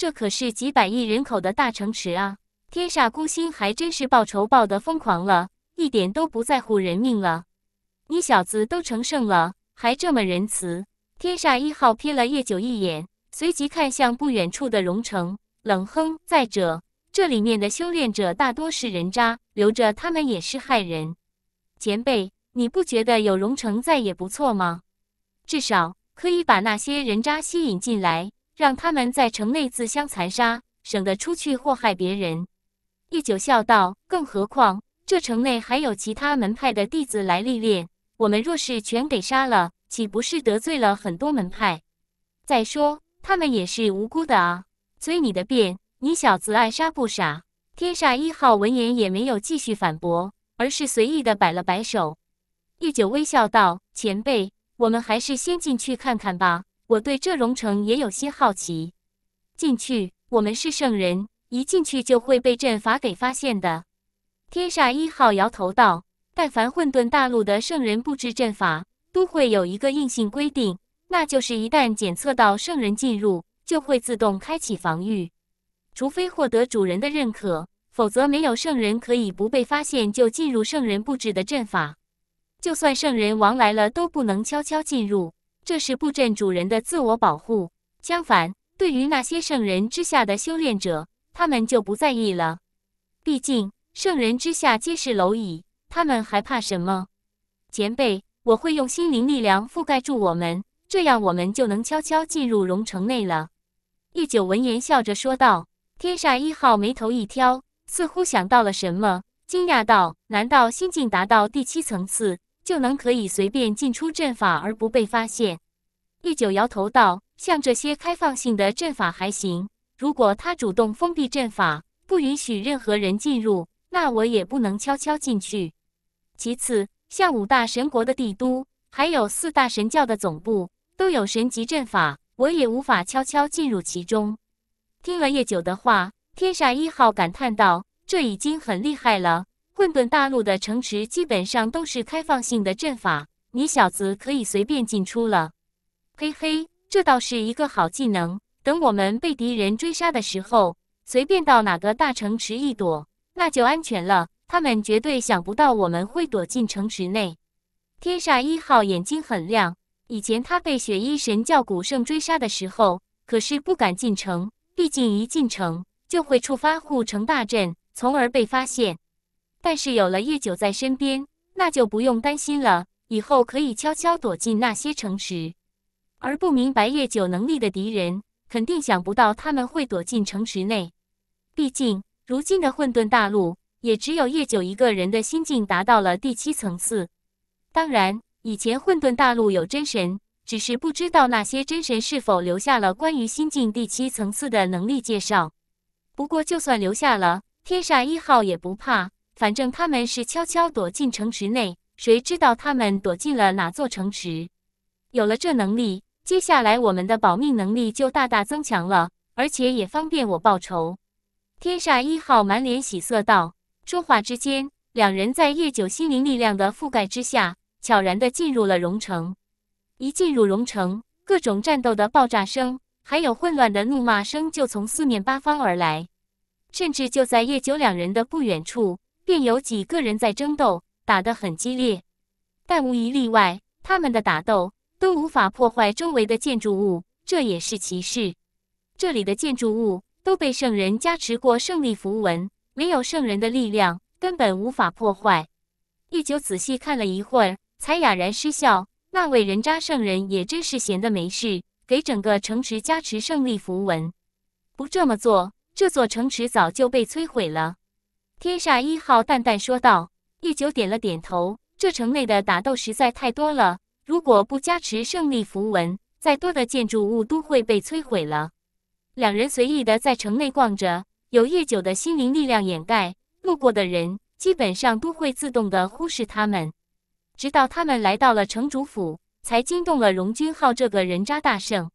这可是几百亿人口的大城池啊！天煞孤星还真是报仇报得疯狂了，一点都不在乎人命了。你小子都成圣了，还这么仁慈？天煞一号瞥了叶九一眼，随即看向不远处的荣城，冷哼：“再者，这里面的修炼者大多是人渣，留着他们也是害人。前辈，你不觉得有荣城在也不错吗？至少可以把那些人渣吸引进来。”让他们在城内自相残杀，省得出去祸害别人。叶九笑道：“更何况这城内还有其他门派的弟子来历练，我们若是全给杀了，岂不是得罪了很多门派？再说他们也是无辜的啊！”随你的便，你小子爱杀不杀。天煞一号闻言也没有继续反驳，而是随意的摆了摆手。叶九微笑道：“前辈，我们还是先进去看看吧。”我对这荣城也有些好奇。进去，我们是圣人，一进去就会被阵法给发现的。天煞一号摇头道：“但凡混沌大陆的圣人布置阵法，都会有一个硬性规定，那就是一旦检测到圣人进入，就会自动开启防御。除非获得主人的认可，否则没有圣人可以不被发现就进入圣人布置的阵法。就算圣人王来了，都不能悄悄进入。”这是布阵主人的自我保护。相反，对于那些圣人之下的修炼者，他们就不在意了。毕竟，圣人之下皆是蝼蚁，他们还怕什么？前辈，我会用心灵力量覆盖住我们，这样我们就能悄悄进入荣城内了。叶九闻言笑着说道。天煞一号眉头一挑，似乎想到了什么，惊讶道：“难道心境达到第七层次？”就能可以随便进出阵法而不被发现。玉九摇头道：“像这些开放性的阵法还行，如果他主动封闭阵法，不允许任何人进入，那我也不能悄悄进去。其次，像五大神国的帝都，还有四大神教的总部，都有神级阵法，我也无法悄悄进入其中。”听了叶九的话，天煞一号感叹道：“这已经很厉害了。”混沌大陆的城池基本上都是开放性的阵法，你小子可以随便进出了。嘿嘿，这倒是一个好技能。等我们被敌人追杀的时候，随便到哪个大城池一躲，那就安全了。他们绝对想不到我们会躲进城池内。天煞一号眼睛很亮，以前他被雪衣神教古圣追杀的时候，可是不敢进城，毕竟一进城就会触发护城大阵，从而被发现。但是有了叶九在身边，那就不用担心了。以后可以悄悄躲进那些城池，而不明白叶九能力的敌人，肯定想不到他们会躲进城池内。毕竟，如今的混沌大陆，也只有叶九一个人的心境达到了第七层次。当然，以前混沌大陆有真神，只是不知道那些真神是否留下了关于心境第七层次的能力介绍。不过，就算留下了，天煞一号也不怕。反正他们是悄悄躲进城池内，谁知道他们躲进了哪座城池？有了这能力，接下来我们的保命能力就大大增强了，而且也方便我报仇。天煞一号满脸喜色道。说话之间，两人在叶九心灵力量的覆盖之下，悄然的进入了荣城。一进入荣城，各种战斗的爆炸声，还有混乱的怒骂声就从四面八方而来，甚至就在叶九两人的不远处。便有几个人在争斗，打得很激烈，但无一例外，他们的打斗都无法破坏周围的建筑物，这也是奇事。这里的建筑物都被圣人加持过胜利符文，没有圣人的力量根本无法破坏。一九仔细看了一会儿，才哑然失笑。那位人渣圣人也真是闲得没事，给整个城池加持胜利符文，不这么做，这座城池早就被摧毁了。天煞一号淡淡说道：“叶九点了点头。这城内的打斗实在太多了，如果不加持胜利符文，再多的建筑物都会被摧毁了。”两人随意的在城内逛着，有叶九的心灵力量掩盖，路过的人基本上都会自动的忽视他们。直到他们来到了城主府，才惊动了荣军号这个人渣大圣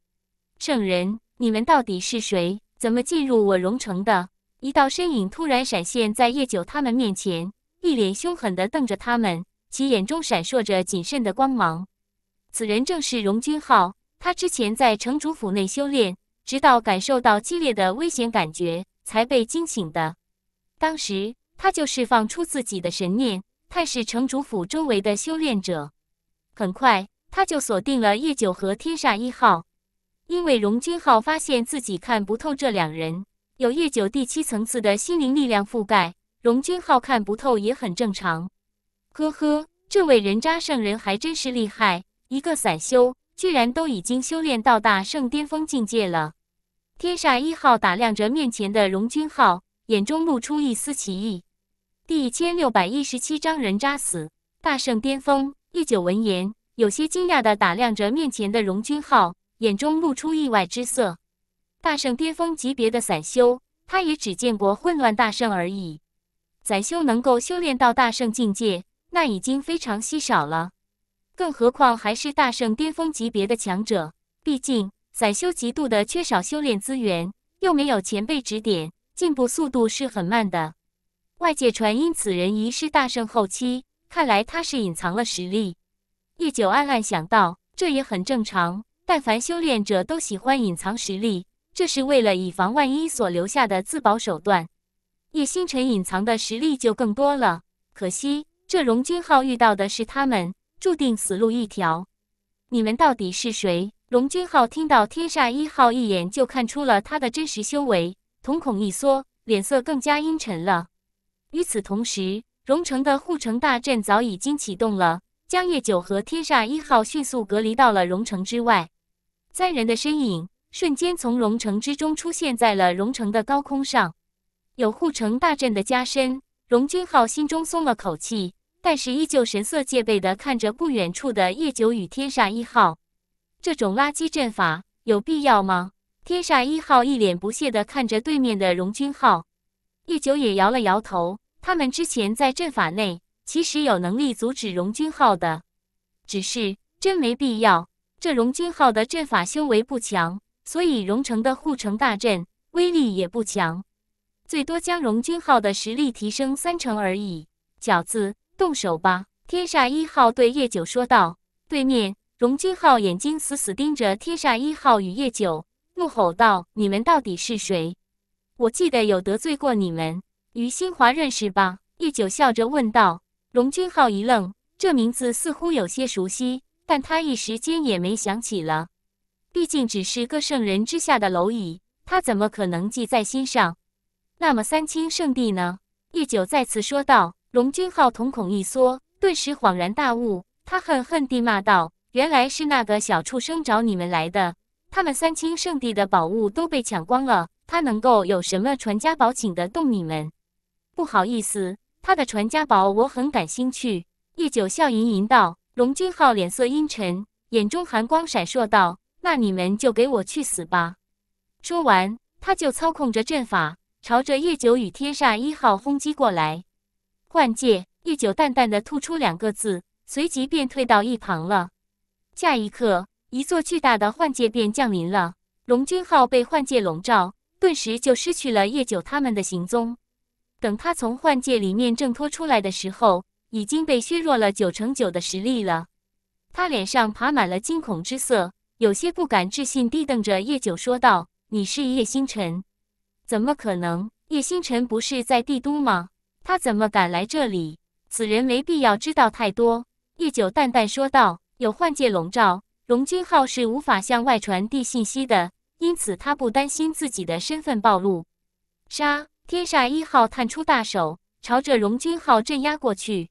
圣人：“你们到底是谁？怎么进入我荣城的？”一道身影突然闪现在叶九他们面前，一脸凶狠的瞪着他们，其眼中闪烁着谨慎的光芒。此人正是荣军浩，他之前在城主府内修炼，直到感受到激烈的危险感觉，才被惊醒的。当时他就释放出自己的神念，探视城主府周围的修炼者。很快，他就锁定了叶九和天煞一号，因为荣军浩发现自己看不透这两人。有夜九第七层次的心灵力量覆盖，龙君浩看不透也很正常。呵呵，这位人渣圣人还真是厉害，一个散修居然都已经修炼到大圣巅峰境界了。天煞一号打量着面前的龙君浩，眼中露出一丝奇异。第一千六百一十七章人渣死。大圣巅峰，夜九闻言有些惊讶的打量着面前的荣君浩，眼中露出意外之色。大圣巅峰级别的散修，他也只见过混乱大圣而已。散修能够修炼到大圣境界，那已经非常稀少了，更何况还是大圣巅峰级别的强者。毕竟散修极度的缺少修炼资源，又没有前辈指点，进步速度是很慢的。外界传因此人疑是大圣后期，看来他是隐藏了实力。叶九暗暗想到，这也很正常。但凡修炼者都喜欢隐藏实力。这是为了以防万一所留下的自保手段。叶星辰隐藏的实力就更多了，可惜这荣军号遇到的是他们，注定死路一条。你们到底是谁？荣军号听到天煞一号一眼就看出了他的真实修为，瞳孔一缩，脸色更加阴沉了。与此同时，荣城的护城大阵早已经启动了，将叶九和天煞一号迅速隔离到了荣城之外。三人的身影。瞬间从榕城之中出现在了榕城的高空上，有护城大阵的加身，荣军浩心中松了口气，但是依旧神色戒备的看着不远处的叶九与天煞一号。这种垃圾阵法有必要吗？天煞一号一脸不屑的看着对面的荣军浩，叶九也摇了摇头。他们之前在阵法内其实有能力阻止荣军浩的，只是真没必要。这荣军浩的阵法修为不强。所以，荣城的护城大阵威力也不强，最多将荣军号的实力提升三成而已。饺子，动手吧！天煞一号对叶九说道。对面，荣军号眼睛死死盯着天煞一号与叶九，怒吼道：“你们到底是谁？我记得有得罪过你们。”于新华认识吧？叶九笑着问道。荣军号一愣，这名字似乎有些熟悉，但他一时间也没想起了。毕竟只是个圣人之下的蝼蚁，他怎么可能记在心上？那么三清圣地呢？叶九再次说道。龙君浩瞳孔一缩，顿时恍然大悟。他恨恨地骂道：“原来是那个小畜生找你们来的！他们三清圣地的宝物都被抢光了，他能够有什么传家宝请得动你们？”不好意思，他的传家宝我很感兴趣。”叶九笑吟吟道。龙君浩脸色阴沉，眼中寒光闪烁道。那你们就给我去死吧！说完，他就操控着阵法，朝着叶九与天煞一号轰击过来。幻界，叶九淡淡的吐出两个字，随即便退到一旁了。下一刻，一座巨大的幻界便降临了。龙君号被幻界笼罩，顿时就失去了叶九他们的行踪。等他从幻界里面挣脱出来的时候，已经被削弱了九成九的实力了。他脸上爬满了惊恐之色。有些不敢置信地瞪着叶九说道：“你是叶星辰？怎么可能？叶星辰不是在帝都吗？他怎么敢来这里？”此人没必要知道太多。叶九淡淡说道：“有幻界笼罩，龙君号是无法向外传递信息的，因此他不担心自己的身份暴露。”杀！天煞一号探出大手，朝着龙君号镇压过去。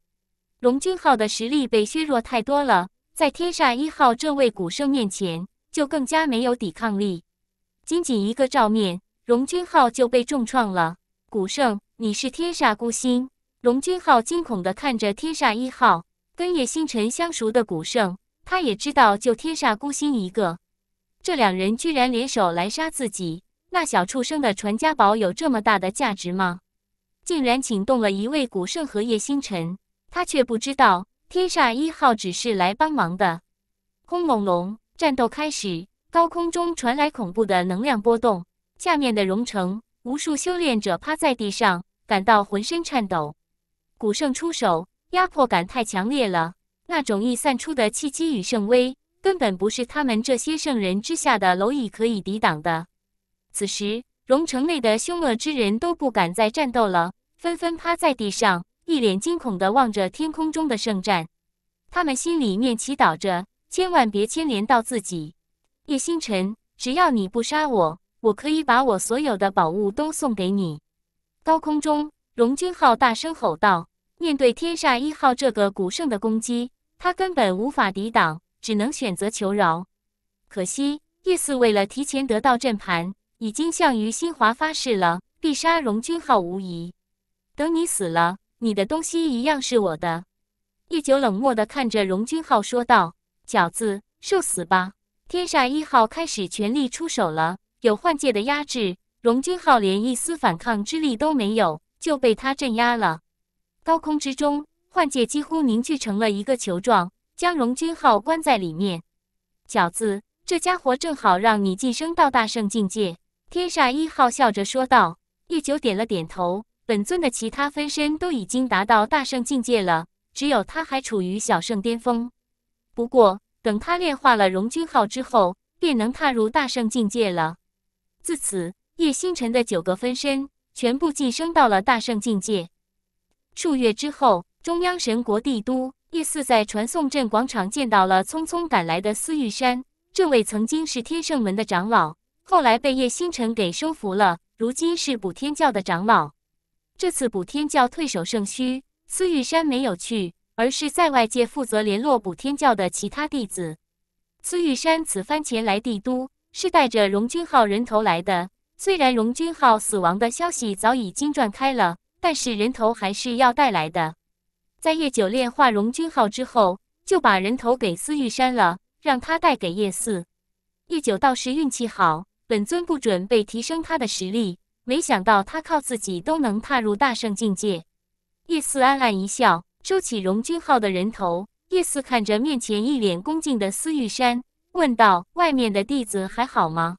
龙君号的实力被削弱太多了。在天煞一号这位古圣面前，就更加没有抵抗力。仅仅一个照面，荣君浩就被重创了。古圣，你是天煞孤星？荣君浩惊恐的看着天煞一号，跟叶星辰相熟的古圣，他也知道就天煞孤星一个，这两人居然联手来杀自己。那小畜生的传家宝有这么大的价值吗？竟然请动了一位古圣和叶星辰，他却不知道。天煞一号只是来帮忙的。轰隆隆，战斗开始。高空中传来恐怖的能量波动，下面的荣城无数修炼者趴在地上，感到浑身颤抖。古圣出手，压迫感太强烈了，那种易散出的气机与圣威，根本不是他们这些圣人之下的蝼蚁可以抵挡的。此时，荣城内的凶恶之人都不敢再战斗了，纷纷趴在地上。一脸惊恐的望着天空中的圣战，他们心里面祈祷着千万别牵连到自己。叶星辰，只要你不杀我，我可以把我所有的宝物都送给你。高空中，荣军浩大声吼道：“面对天煞一号这个古圣的攻击，他根本无法抵挡，只能选择求饶。可惜叶四为了提前得到阵盘，已经向于新华发誓了，必杀荣军浩无疑。等你死了。”你的东西一样是我的。”叶九冷漠的看着荣军浩说道，“饺子，受死吧！”天煞一号开始全力出手了。有幻界的压制，荣军浩连一丝反抗之力都没有，就被他镇压了。高空之中，幻界几乎凝聚成了一个球状，将荣军浩关在里面。“饺子，这家伙正好让你晋升到大圣境界。”天煞一号笑着说道。叶九点了点头。本尊的其他分身都已经达到大圣境界了，只有他还处于小圣巅峰。不过，等他炼化了荣君号之后，便能踏入大圣境界了。自此，叶星辰的九个分身全部晋升到了大圣境界。数月之后，中央神国帝都，叶四在传送阵广场见到了匆匆赶来的司玉山。这位曾经是天圣门的长老，后来被叶星辰给收服了，如今是补天教的长老。这次补天教退守圣虚，司玉山没有去，而是在外界负责联络补天教的其他弟子。司玉山此番前来帝都，是带着荣军号人头来的。虽然荣军号死亡的消息早已经传开了，但是人头还是要带来的。在叶九炼化荣军号之后，就把人头给司玉山了，让他带给叶四。叶九倒是运气好，本尊不准备提升他的实力。没想到他靠自己都能踏入大圣境界，叶四暗暗一笑，收起荣军号的人头。叶四看着面前一脸恭敬的司玉山，问道：“外面的弟子还好吗？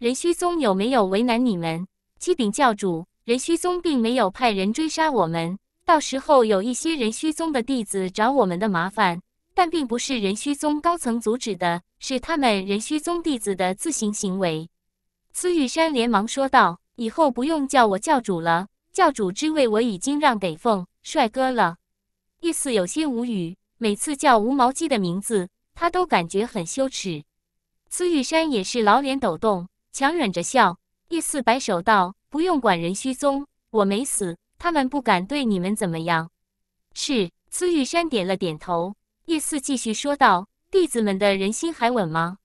人虚宗有没有为难你们？”“七鼎教主，人虚宗并没有派人追杀我们。到时候有一些人虚宗的弟子找我们的麻烦，但并不是人虚宗高层阻止的，是他们人虚宗弟子的自行行为。”司玉山连忙说道。以后不用叫我教主了，教主之位我已经让北凤帅哥了。叶四有些无语，每次叫无毛鸡的名字，他都感觉很羞耻。司玉山也是老脸抖动，强忍着笑。叶四摆手道：“不用管人虚宗，我没死，他们不敢对你们怎么样。”是，司玉山点了点头。叶四继续说道：“弟子们的人心还稳吗？”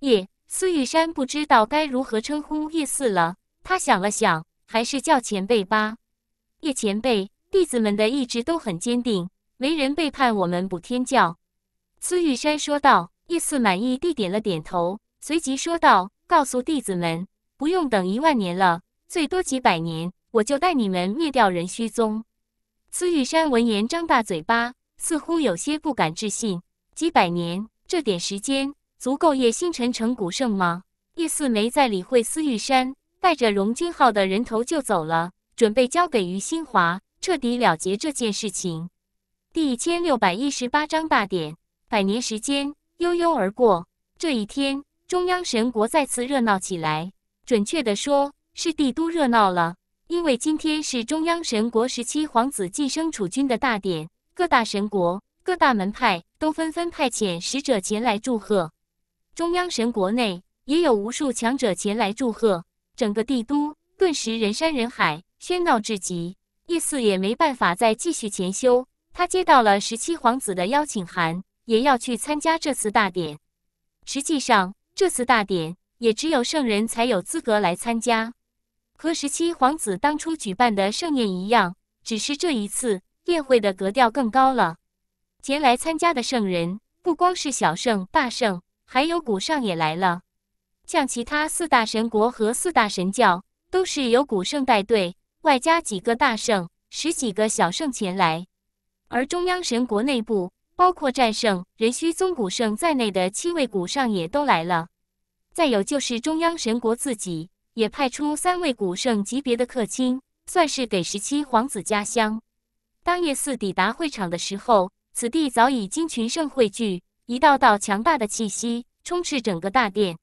叶司玉山不知道该如何称呼叶四了。他想了想，还是叫前辈吧，叶前辈。弟子们的意志都很坚定，没人背叛我们补天教。”司玉山说道。叶四满意地点了点头，随即说道：“告诉弟子们，不用等一万年了，最多几百年，我就带你们灭掉人虚宗。”司玉山闻言张大嘴巴，似乎有些不敢置信。几百年，这点时间足够叶星辰成古圣吗？叶四没再理会司玉山。带着荣军号的人头就走了，准备交给于新华，彻底了结这件事情。第一千六百一十八章大典，百年时间悠悠而过。这一天，中央神国再次热闹起来，准确地说是帝都热闹了，因为今天是中央神国时期皇子晋升储君的大典，各大神国、各大门派都纷纷派遣使者前来祝贺。中央神国内也有无数强者前来祝贺。整个帝都顿时人山人海，喧闹至极。叶四也没办法再继续潜修，他接到了十七皇子的邀请函，也要去参加这次大典。实际上，这次大典也只有圣人才有资格来参加，和十七皇子当初举办的盛宴一样。只是这一次宴会的格调更高了，前来参加的圣人不光是小圣、大圣，还有古上也来了。像其他四大神国和四大神教，都是由古圣带队，外加几个大圣、十几个小圣前来。而中央神国内部，包括战圣、任虚宗古圣在内的七位古圣也都来了。再有就是中央神国自己，也派出三位古圣级别的客卿，算是给十七皇子家乡。当夜寺抵达会场的时候，此地早已经群圣汇聚，一道道强大的气息充斥整个大殿。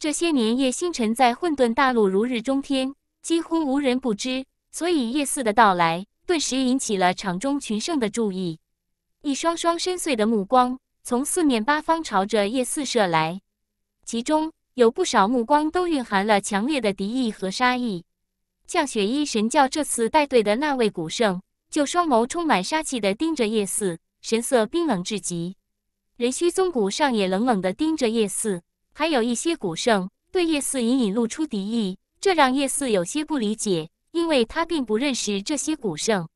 这些年，叶星辰在混沌大陆如日中天，几乎无人不知。所以叶四的到来，顿时引起了场中群圣的注意。一双双深邃的目光从四面八方朝着叶四射来，其中有不少目光都蕴含了强烈的敌意和杀意。降雪衣神教这次带队的那位古圣，就双眸充满杀气的盯着叶四，神色冰冷至极。人虚宗古上也冷冷的盯着叶四。还有一些古圣对叶四隐隐露出敌意，这让叶四有些不理解，因为他并不认识这些古圣。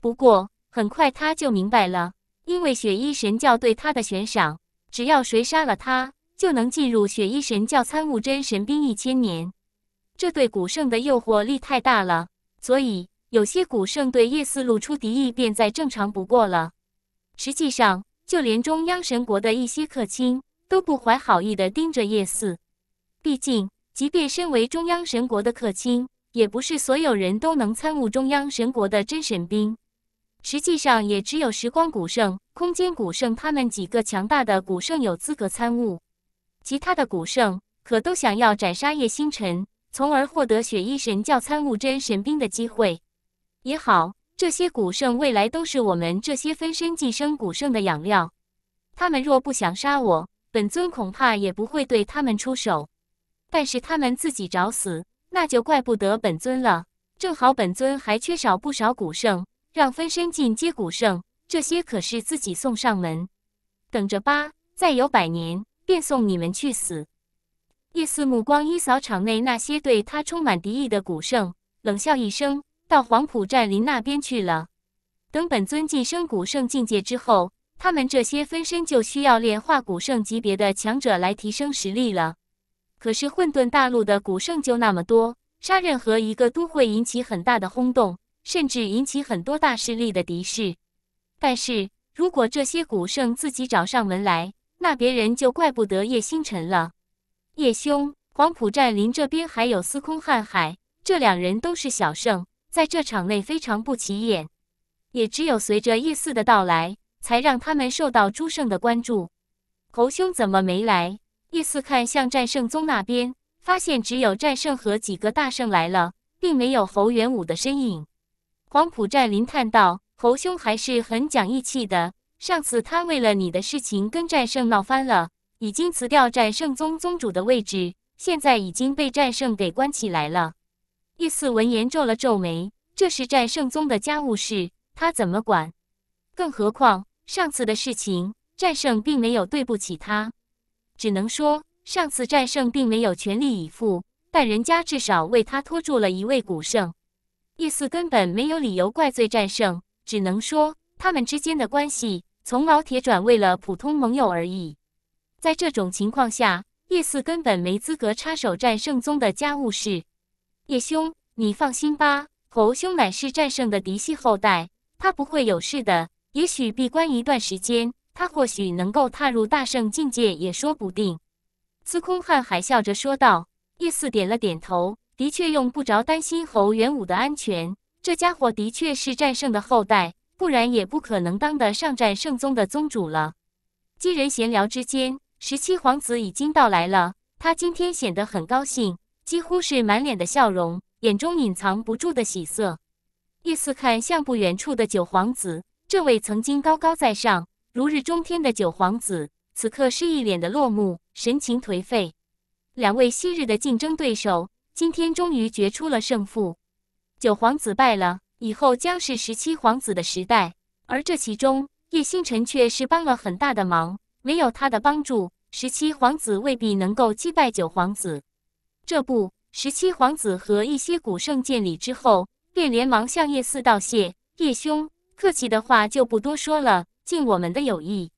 不过很快他就明白了，因为雪衣神教对他的悬赏，只要谁杀了他，就能进入雪衣神教参悟真神兵一千年。这对古圣的诱惑力太大了，所以有些古圣对叶四露出敌意，便再正常不过了。实际上，就连中央神国的一些客卿。都不怀好意的盯着叶四，毕竟，即便身为中央神国的客卿，也不是所有人都能参悟中央神国的真神兵。实际上，也只有时光古圣、空间古圣他们几个强大的古圣有资格参悟，其他的古圣可都想要斩杀叶星辰，从而获得雪衣神教参悟真神兵的机会。也好，这些古圣未来都是我们这些分身寄生古圣的养料，他们若不想杀我。本尊恐怕也不会对他们出手，但是他们自己找死，那就怪不得本尊了。正好本尊还缺少不少古圣，让分身进阶古圣，这些可是自己送上门。等着吧，再有百年，便送你们去死。叶四目光一扫场内那些对他充满敌意的古圣，冷笑一声：“到黄埔寨林那边去了。等本尊晋升古圣境界之后。”他们这些分身就需要炼化古圣级别的强者来提升实力了。可是混沌大陆的古圣就那么多，杀任何一个都会引起很大的轰动，甚至引起很多大势力的敌视。但是如果这些古圣自己找上门来，那别人就怪不得叶星辰了。叶兄，黄埔寨林这边还有司空瀚海，这两人都是小圣，在这场内非常不起眼。也只有随着叶四的到来。才让他们受到朱圣的关注。侯兄怎么没来？叶四看向战圣宗那边，发现只有战胜和几个大圣来了，并没有侯元武的身影。黄埔寨林叹道：“侯兄还是很讲义气的。上次他为了你的事情跟战胜闹翻了，已经辞掉战圣宗宗主的位置，现在已经被战胜给关起来了。”叶四闻言皱了皱眉：“这是战圣宗的家务事，他怎么管？更何况……”上次的事情，战胜并没有对不起他，只能说上次战胜并没有全力以赴，但人家至少为他拖住了一位古圣，叶四根本没有理由怪罪战胜，只能说他们之间的关系从老铁转为了普通盟友而已。在这种情况下，叶四根本没资格插手战胜宗的家务事。叶兄，你放心吧，侯兄乃是战胜的嫡系后代，他不会有事的。也许闭关一段时间，他或许能够踏入大圣境界，也说不定。司空汉还笑着说道。叶四点了点头，的确用不着担心侯元武的安全。这家伙的确是战圣的后代，不然也不可能当得上战圣宗的宗主了。几人闲聊之间，十七皇子已经到来了。他今天显得很高兴，几乎是满脸的笑容，眼中隐藏不住的喜色。叶四看向不远处的九皇子。这位曾经高高在上、如日中天的九皇子，此刻是一脸的落寞，神情颓废。两位昔日的竞争对手，今天终于决出了胜负。九皇子败了，以后将是十七皇子的时代。而这其中，叶星辰却是帮了很大的忙。没有他的帮助，十七皇子未必能够击败九皇子。这不，十七皇子和一些古圣见礼之后，便连忙向叶四道谢：“叶兄。”客气的话就不多说了，尽我们的友谊。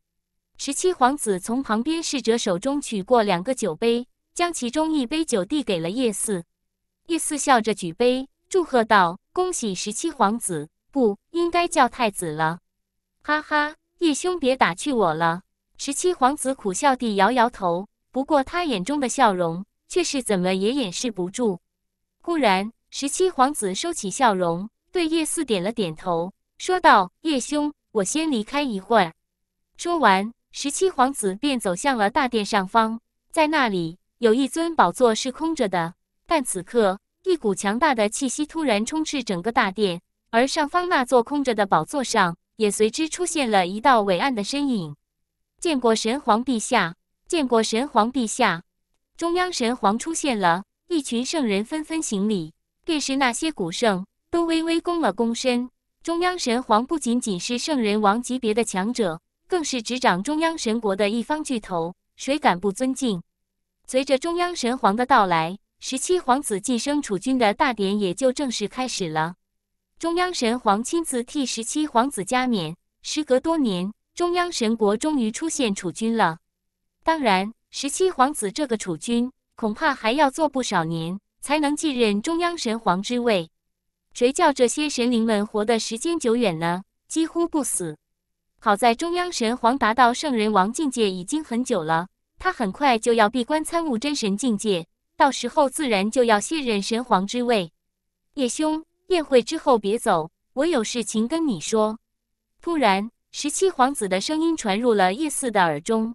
十七皇子从旁边侍者手中取过两个酒杯，将其中一杯酒递给了叶四。叶四笑着举杯，祝贺道：“恭喜十七皇子，不应该叫太子了。”哈哈，叶兄别打趣我了。十七皇子苦笑地摇摇头，不过他眼中的笑容却是怎么也掩饰不住。忽然，十七皇子收起笑容，对叶四点了点头。说道：“叶兄，我先离开一会儿。”说完，十七皇子便走向了大殿上方，在那里有一尊宝座是空着的。但此刻，一股强大的气息突然充斥整个大殿，而上方那座空着的宝座上也随之出现了一道伟岸的身影。见过神皇陛下，见过神皇陛下，中央神皇出现了，一群圣人纷纷行礼，便是那些古圣都微微躬了躬身。中央神皇不仅仅是圣人王级别的强者，更是执掌中央神国的一方巨头，谁敢不尊敬？随着中央神皇的到来，十七皇子晋升储君的大典也就正式开始了。中央神皇亲自替十七皇子加冕，时隔多年，中央神国终于出现储君了。当然，十七皇子这个储君恐怕还要做不少年，才能继任中央神皇之位。谁叫这些神灵们活的时间久远呢？几乎不死。好在中央神皇达到圣人王境界已经很久了，他很快就要闭关参悟真神境界，到时候自然就要卸任神皇之位。叶兄，宴会之后别走，我有事情跟你说。突然，十七皇子的声音传入了叶四的耳中。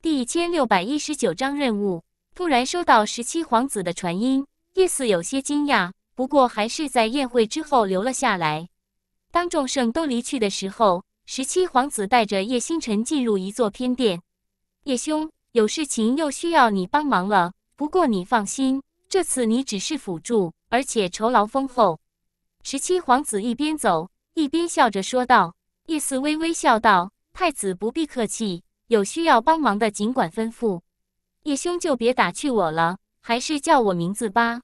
第一千六百一十九章任务。突然收到十七皇子的传音，叶四有些惊讶。不过还是在宴会之后留了下来。当众圣都离去的时候，十七皇子带着叶星辰进入一座偏殿。叶兄，有事情又需要你帮忙了。不过你放心，这次你只是辅助，而且酬劳丰厚。十七皇子一边走一边笑着说道。叶四微微笑道：“太子不必客气，有需要帮忙的尽管吩咐。叶兄就别打趣我了，还是叫我名字吧。”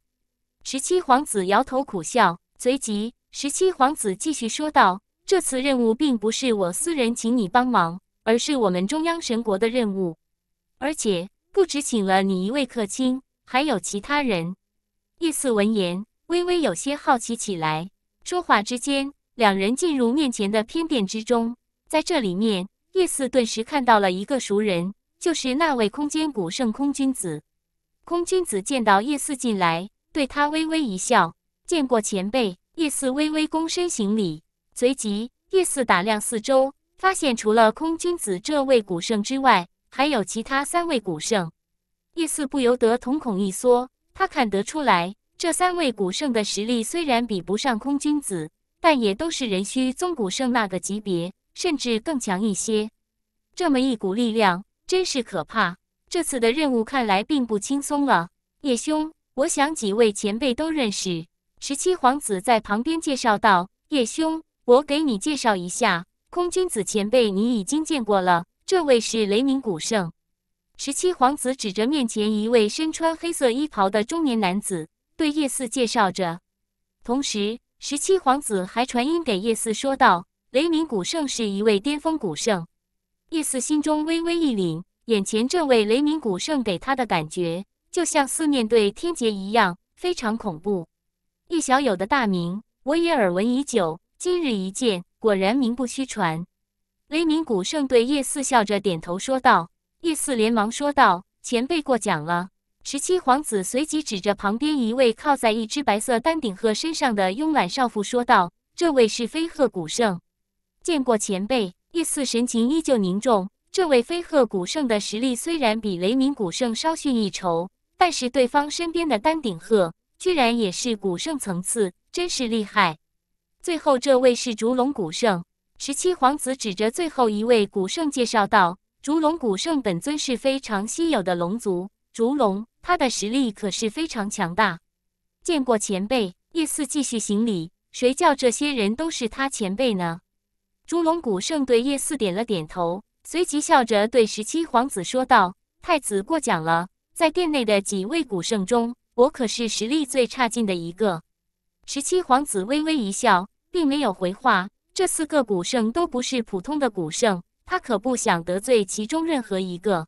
十七皇子摇头苦笑，随即十七皇子继续说道：“这次任务并不是我私人请你帮忙，而是我们中央神国的任务。而且不只请了你一位客卿，还有其他人。”叶四闻言，微微有些好奇起来。说话之间，两人进入面前的偏殿之中，在这里面，叶四顿时看到了一个熟人，就是那位空间古圣空君子。空君子见到叶四进来。对他微微一笑，见过前辈。叶四微微躬身行礼，随即叶四打量四周，发现除了空君子这位古圣之外，还有其他三位古圣。叶四不由得瞳孔一缩，他看得出来，这三位古圣的实力虽然比不上空君子，但也都是人虚宗古圣那个级别，甚至更强一些。这么一股力量，真是可怕。这次的任务看来并不轻松了，叶兄。我想几位前辈都认识。十七皇子在旁边介绍道：“叶兄，我给你介绍一下，空君子前辈，你已经见过了。这位是雷鸣古圣。”十七皇子指着面前一位身穿黑色衣袍的中年男子，对叶四介绍着。同时，十七皇子还传音给叶四说道：“雷鸣古圣是一位巅峰古圣。”叶四心中微微一凛，眼前这位雷鸣古圣给他的感觉。就像四面对天劫一样，非常恐怖。叶小友的大名我也耳闻已久，今日一见，果然名不虚传。雷鸣古圣对叶四笑着点头说道：“叶四，连忙说道，前辈过奖了。”十七皇子随即指着旁边一位靠在一只白色丹顶鹤身上的慵懒少妇说道：“这位是飞鹤古圣，见过前辈。”叶四神情依旧凝重。这位飞鹤古圣的实力虽然比雷鸣古圣稍逊一筹。但是对方身边的丹顶鹤居然也是古圣层次，真是厉害。最后这位是烛龙古圣，十七皇子指着最后一位古圣介绍道：“烛龙古圣本尊是非常稀有的龙族，烛龙，他的实力可是非常强大。”见过前辈，叶四继续行礼。谁叫这些人都是他前辈呢？烛龙古圣对叶四点了点头，随即笑着对十七皇子说道：“太子过奖了。”在殿内的几位古圣中，我可是实力最差劲的一个。十七皇子微微一笑，并没有回话。这四个古圣都不是普通的古圣，他可不想得罪其中任何一个。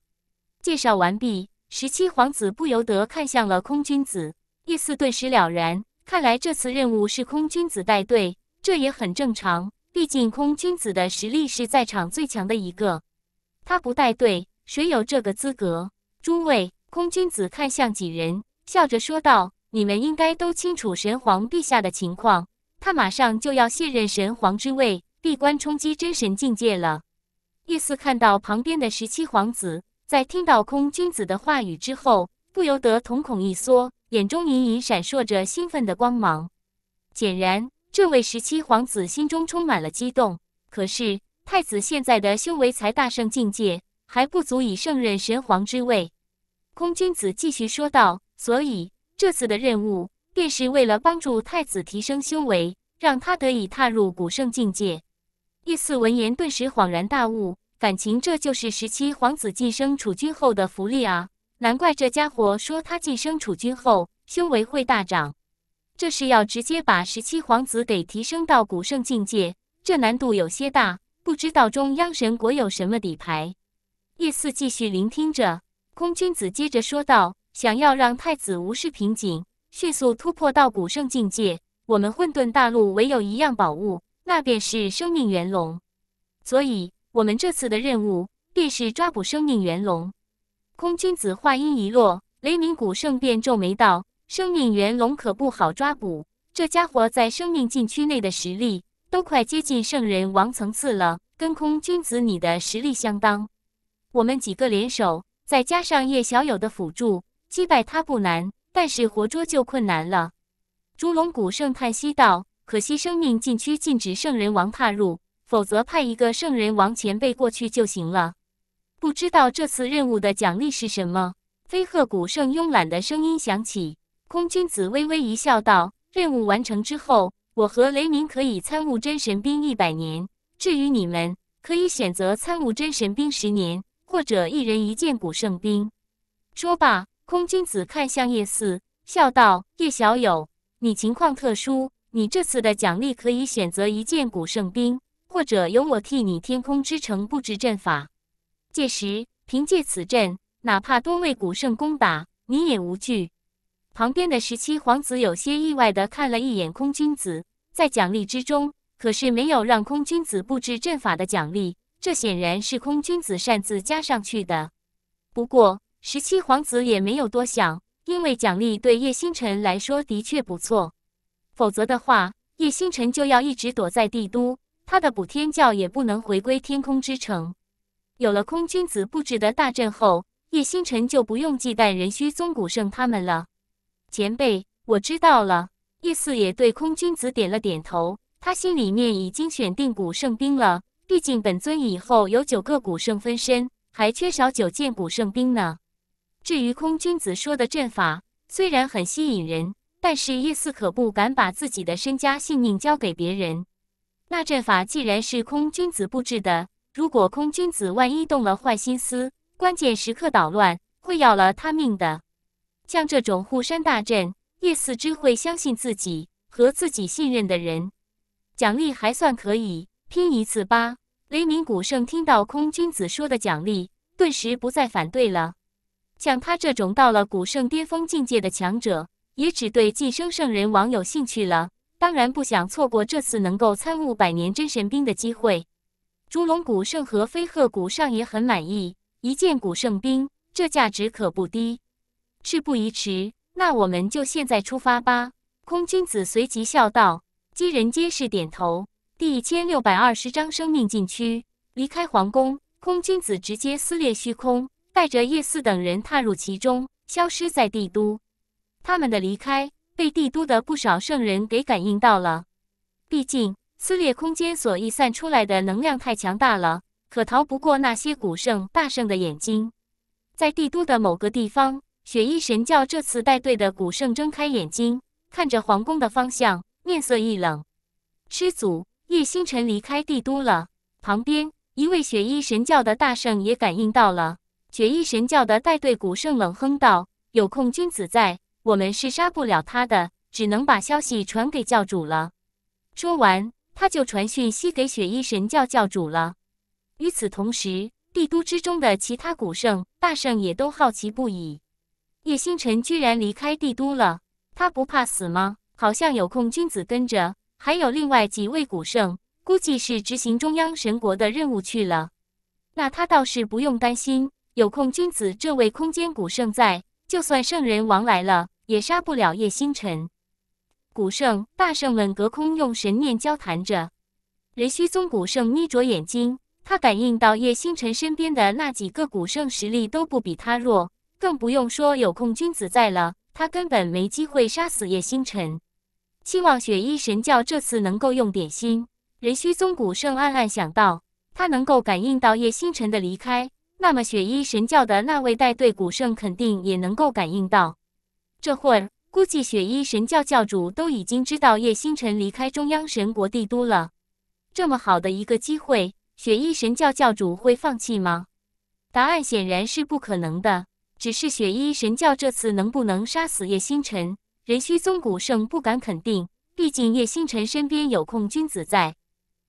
介绍完毕，十七皇子不由得看向了空君子，意思顿时了然。看来这次任务是空君子带队，这也很正常。毕竟空君子的实力是在场最强的一个，他不带队，谁有这个资格？诸位。空君子看向几人，笑着说道：“你们应该都清楚神皇陛下的情况，他马上就要卸任神皇之位，闭关冲击真神境界了。”叶四看到旁边的十七皇子，在听到空君子的话语之后，不由得瞳孔一缩，眼中隐隐闪烁着兴奋的光芒。显然，这位十七皇子心中充满了激动。可是，太子现在的修为才大圣境界，还不足以胜任神皇之位。空君子继续说道：“所以这次的任务便是为了帮助太子提升修为，让他得以踏入古圣境界。”叶四闻言顿时恍然大悟，感情这就是十七皇子晋升储君后的福利啊！难怪这家伙说他晋升储君后修为会大涨，这是要直接把十七皇子给提升到古圣境界？这难度有些大，不知道中央神国有什么底牌。叶四继续聆听着。空君子接着说道：“想要让太子无视瓶颈，迅速突破到古圣境界，我们混沌大陆唯有一样宝物，那便是生命元龙。所以，我们这次的任务便是抓捕生命元龙。”空君子话音一落，雷鸣古圣便皱眉道：“生命元龙可不好抓捕，这家伙在生命禁区内的实力都快接近圣人王层次了，跟空君子你的实力相当，我们几个联手。”再加上叶小友的辅助，击败他不难，但是活捉就困难了。朱龙古圣叹息道：“可惜生命禁区禁止圣人王踏入，否则派一个圣人王前辈过去就行了。”不知道这次任务的奖励是什么？飞鹤古圣慵懒的声音响起。空君子微微一笑道：“任务完成之后，我和雷鸣可以参悟真神兵一百年，至于你们，可以选择参悟真神兵十年。”或者一人一件古圣兵。说罢，空君子看向叶四，笑道：“叶小友，你情况特殊，你这次的奖励可以选择一件古圣兵，或者由我替你天空之城布置阵法。届时，凭借此阵，哪怕多位古圣攻打，你也无惧。”旁边的十七皇子有些意外的看了一眼空君子，在奖励之中可是没有让空君子布置阵法的奖励。这显然是空君子擅自加上去的，不过十七皇子也没有多想，因为奖励对叶星辰来说的确不错。否则的话，叶星辰就要一直躲在帝都，他的补天教也不能回归天空之城。有了空君子布置的大阵后，叶星辰就不用忌惮人虚宗古圣他们了。前辈，我知道了。叶四爷对空君子点了点头，他心里面已经选定古圣兵了。毕竟本尊以后有九个古圣分身，还缺少九件古圣兵呢。至于空君子说的阵法，虽然很吸引人，但是叶四可不敢把自己的身家性命交给别人。那阵法既然是空君子布置的，如果空君子万一动了坏心思，关键时刻捣乱，会要了他命的。像这种护山大阵，叶四只会相信自己和自己信任的人。奖励还算可以，拼一次吧。雷鸣古圣听到空君子说的奖励，顿时不再反对了。像他这种到了古圣巅峰境界的强者，也只对晋升圣人王有兴趣了。当然，不想错过这次能够参悟百年真神兵的机会。烛龙古圣和飞鹤古圣也很满意，一件古圣兵，这价值可不低。事不宜迟，那我们就现在出发吧。空君子随即笑道，几人皆是点头。第一千六百二十章生命禁区。离开皇宫，空君子直接撕裂虚空，带着叶四等人踏入其中，消失在帝都。他们的离开被帝都的不少圣人给感应到了，毕竟撕裂空间所逸散出来的能量太强大了，可逃不过那些古圣大圣的眼睛。在帝都的某个地方，雪翼神教这次带队的古圣睁开眼睛，看着皇宫的方向，面色一冷，师祖。叶星辰离开帝都了，旁边一位雪衣神教的大圣也感应到了。雪衣神教的带队古圣冷哼道：“有空君子在，我们是杀不了他的，只能把消息传给教主了。”说完，他就传讯息给雪衣神教教主了。与此同时，帝都之中的其他古圣大圣也都好奇不已。叶星辰居然离开帝都了，他不怕死吗？好像有空君子跟着。还有另外几位古圣，估计是执行中央神国的任务去了。那他倒是不用担心，有空君子这位空间古圣在，就算圣人王来了，也杀不了叶星辰。古圣大圣们隔空用神念交谈着。雷虚宗古圣眯着眼睛，他感应到叶星辰身边的那几个古圣实力都不比他弱，更不用说有空君子在了，他根本没机会杀死叶星辰。希望雪衣神教这次能够用点心。任虚宗古圣暗暗想到，他能够感应到叶星辰的离开，那么雪衣神教的那位带队古圣肯定也能够感应到。这会儿，估计雪衣神教教主都已经知道叶星辰离开中央神国帝都了。这么好的一个机会，雪衣神教教主会放弃吗？答案显然是不可能的。只是雪衣神教这次能不能杀死叶星辰？任虚宗古圣不敢肯定，毕竟叶星辰身边有空君子在。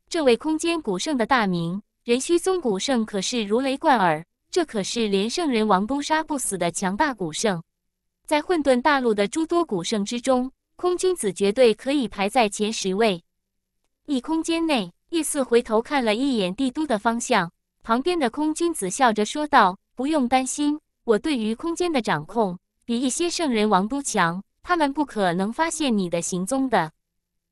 这位空间古圣的大名，任虚宗古圣可是如雷贯耳。这可是连圣人王都杀不死的强大古圣，在混沌大陆的诸多古圣之中，空君子绝对可以排在前十位。一空间内，叶四回头看了一眼帝都的方向，旁边的空君子笑着说道：“不用担心，我对于空间的掌控，比一些圣人王都强。”他们不可能发现你的行踪的。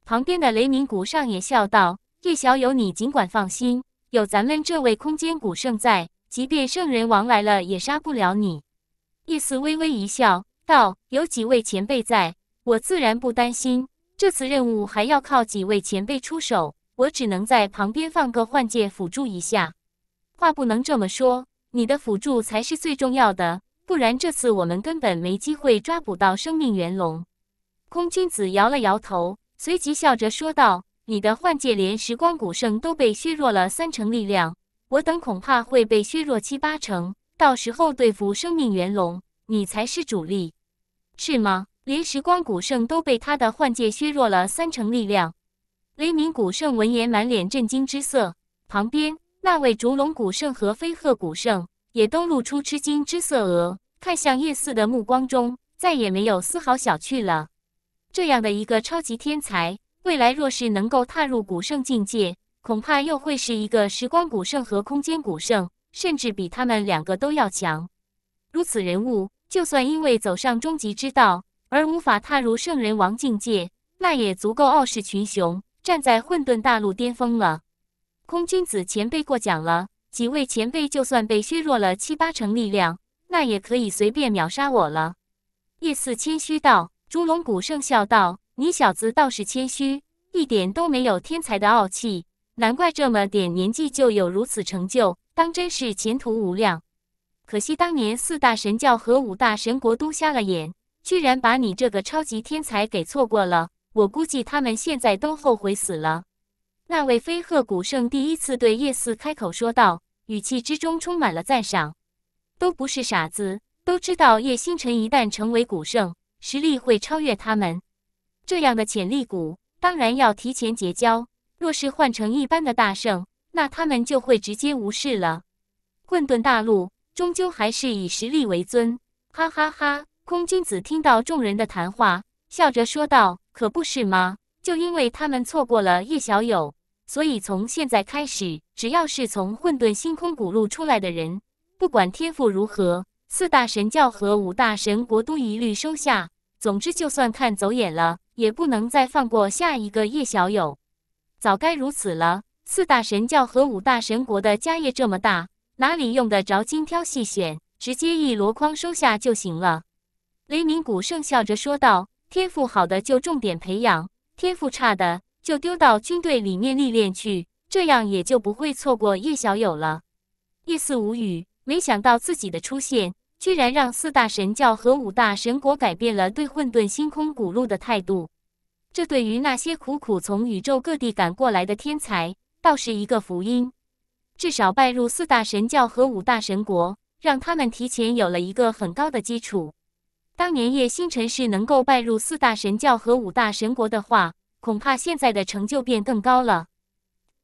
旁边的雷鸣谷上也笑道：“叶小友，你尽管放心，有咱们这位空间古圣在，即便圣人王来了也杀不了你。”叶四微微一笑，道：“有几位前辈在，我自然不担心。这次任务还要靠几位前辈出手，我只能在旁边放个幻界辅助一下。”话不能这么说，你的辅助才是最重要的。不然这次我们根本没机会抓捕到生命元龙。空君子摇了摇头，随即笑着说道：“你的幻界连时光古圣都被削弱了三成力量，我等恐怕会被削弱七八成。到时候对付生命元龙，你才是主力，是吗？”连时光古圣都被他的幻界削弱了三成力量，雷鸣古圣闻言满脸震惊之色。旁边那位烛龙古圣和飞鹤古圣。也都露出吃惊之色，额看向叶四的目光中再也没有丝毫小觑了。这样的一个超级天才，未来若是能够踏入古圣境界，恐怕又会是一个时光古圣和空间古圣，甚至比他们两个都要强。如此人物，就算因为走上终极之道而无法踏入圣人王境界，那也足够傲视群雄，站在混沌大陆巅峰了。空君子前辈过奖了。几位前辈就算被削弱了七八成力量，那也可以随便秒杀我了。叶四谦虚道。烛龙古圣笑道：“你小子倒是谦虚，一点都没有天才的傲气，难怪这么点年纪就有如此成就，当真是前途无量。可惜当年四大神教和五大神国都瞎了眼，居然把你这个超级天才给错过了。我估计他们现在都后悔死了。”那位飞鹤古圣第一次对叶四开口说道，语气之中充满了赞赏。都不是傻子，都知道叶星辰一旦成为古圣，实力会超越他们。这样的潜力股，当然要提前结交。若是换成一般的大圣，那他们就会直接无视了。混沌大陆终究还是以实力为尊。哈哈哈！空君子听到众人的谈话，笑着说道：“可不是吗？就因为他们错过了叶小友。”所以从现在开始，只要是从混沌星空古路出来的人，不管天赋如何，四大神教和五大神国都一律收下。总之，就算看走眼了，也不能再放过下一个叶小友。早该如此了。四大神教和五大神国的家业这么大，哪里用得着精挑细选，直接一箩筐收下就行了。雷鸣古圣笑着说道：“天赋好的就重点培养，天赋差的……”就丢到军队里面历练去，这样也就不会错过叶小友了。叶四无语，没想到自己的出现，居然让四大神教和五大神国改变了对混沌星空古路的态度。这对于那些苦苦从宇宙各地赶过来的天才，倒是一个福音。至少拜入四大神教和五大神国，让他们提前有了一个很高的基础。当年叶星辰是能够拜入四大神教和五大神国的话。恐怕现在的成就变更高了。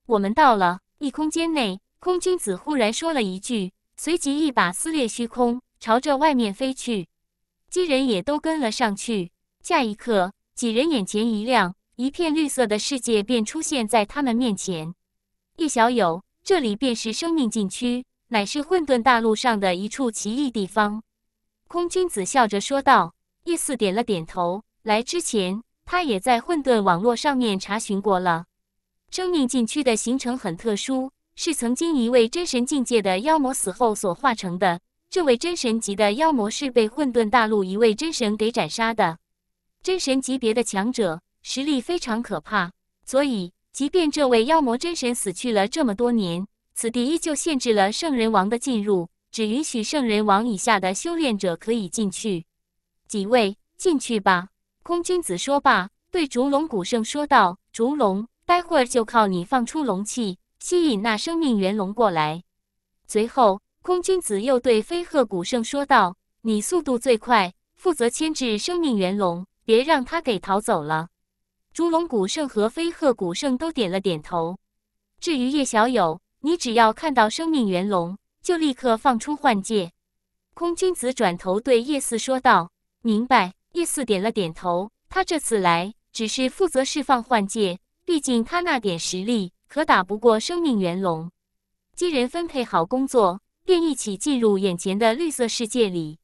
我们到了异空间内，空君子忽然说了一句，随即一把撕裂虚空，朝着外面飞去。几人也都跟了上去。下一刻，几人眼前一亮，一片绿色的世界便出现在他们面前。叶小友，这里便是生命禁区，乃是混沌大陆上的一处奇异地方。空君子笑着说道。叶四点了点头。来之前。他也在混沌网络上面查询过了，生命禁区的形成很特殊，是曾经一位真神境界的妖魔死后所化成的。这位真神级的妖魔是被混沌大陆一位真神给斩杀的。真神级别的强者实力非常可怕，所以即便这位妖魔真神死去了这么多年，此地依旧限制了圣人王的进入，只允许圣人王以下的修炼者可以进去。几位进去吧。空君子说罢，对烛龙古圣说道：“烛龙，待会儿就靠你放出龙气，吸引那生命元龙过来。”随后，空君子又对飞鹤古圣说道：“你速度最快，负责牵制生命元龙，别让他给逃走了。”烛龙古圣和飞鹤古圣都点了点头。至于叶小友，你只要看到生命元龙，就立刻放出幻界。空君子转头对叶四说道：“明白。”叶四点了点头，他这次来只是负责释放幻界，毕竟他那点实力可打不过生命元龙。几人分配好工作，便一起进入眼前的绿色世界里。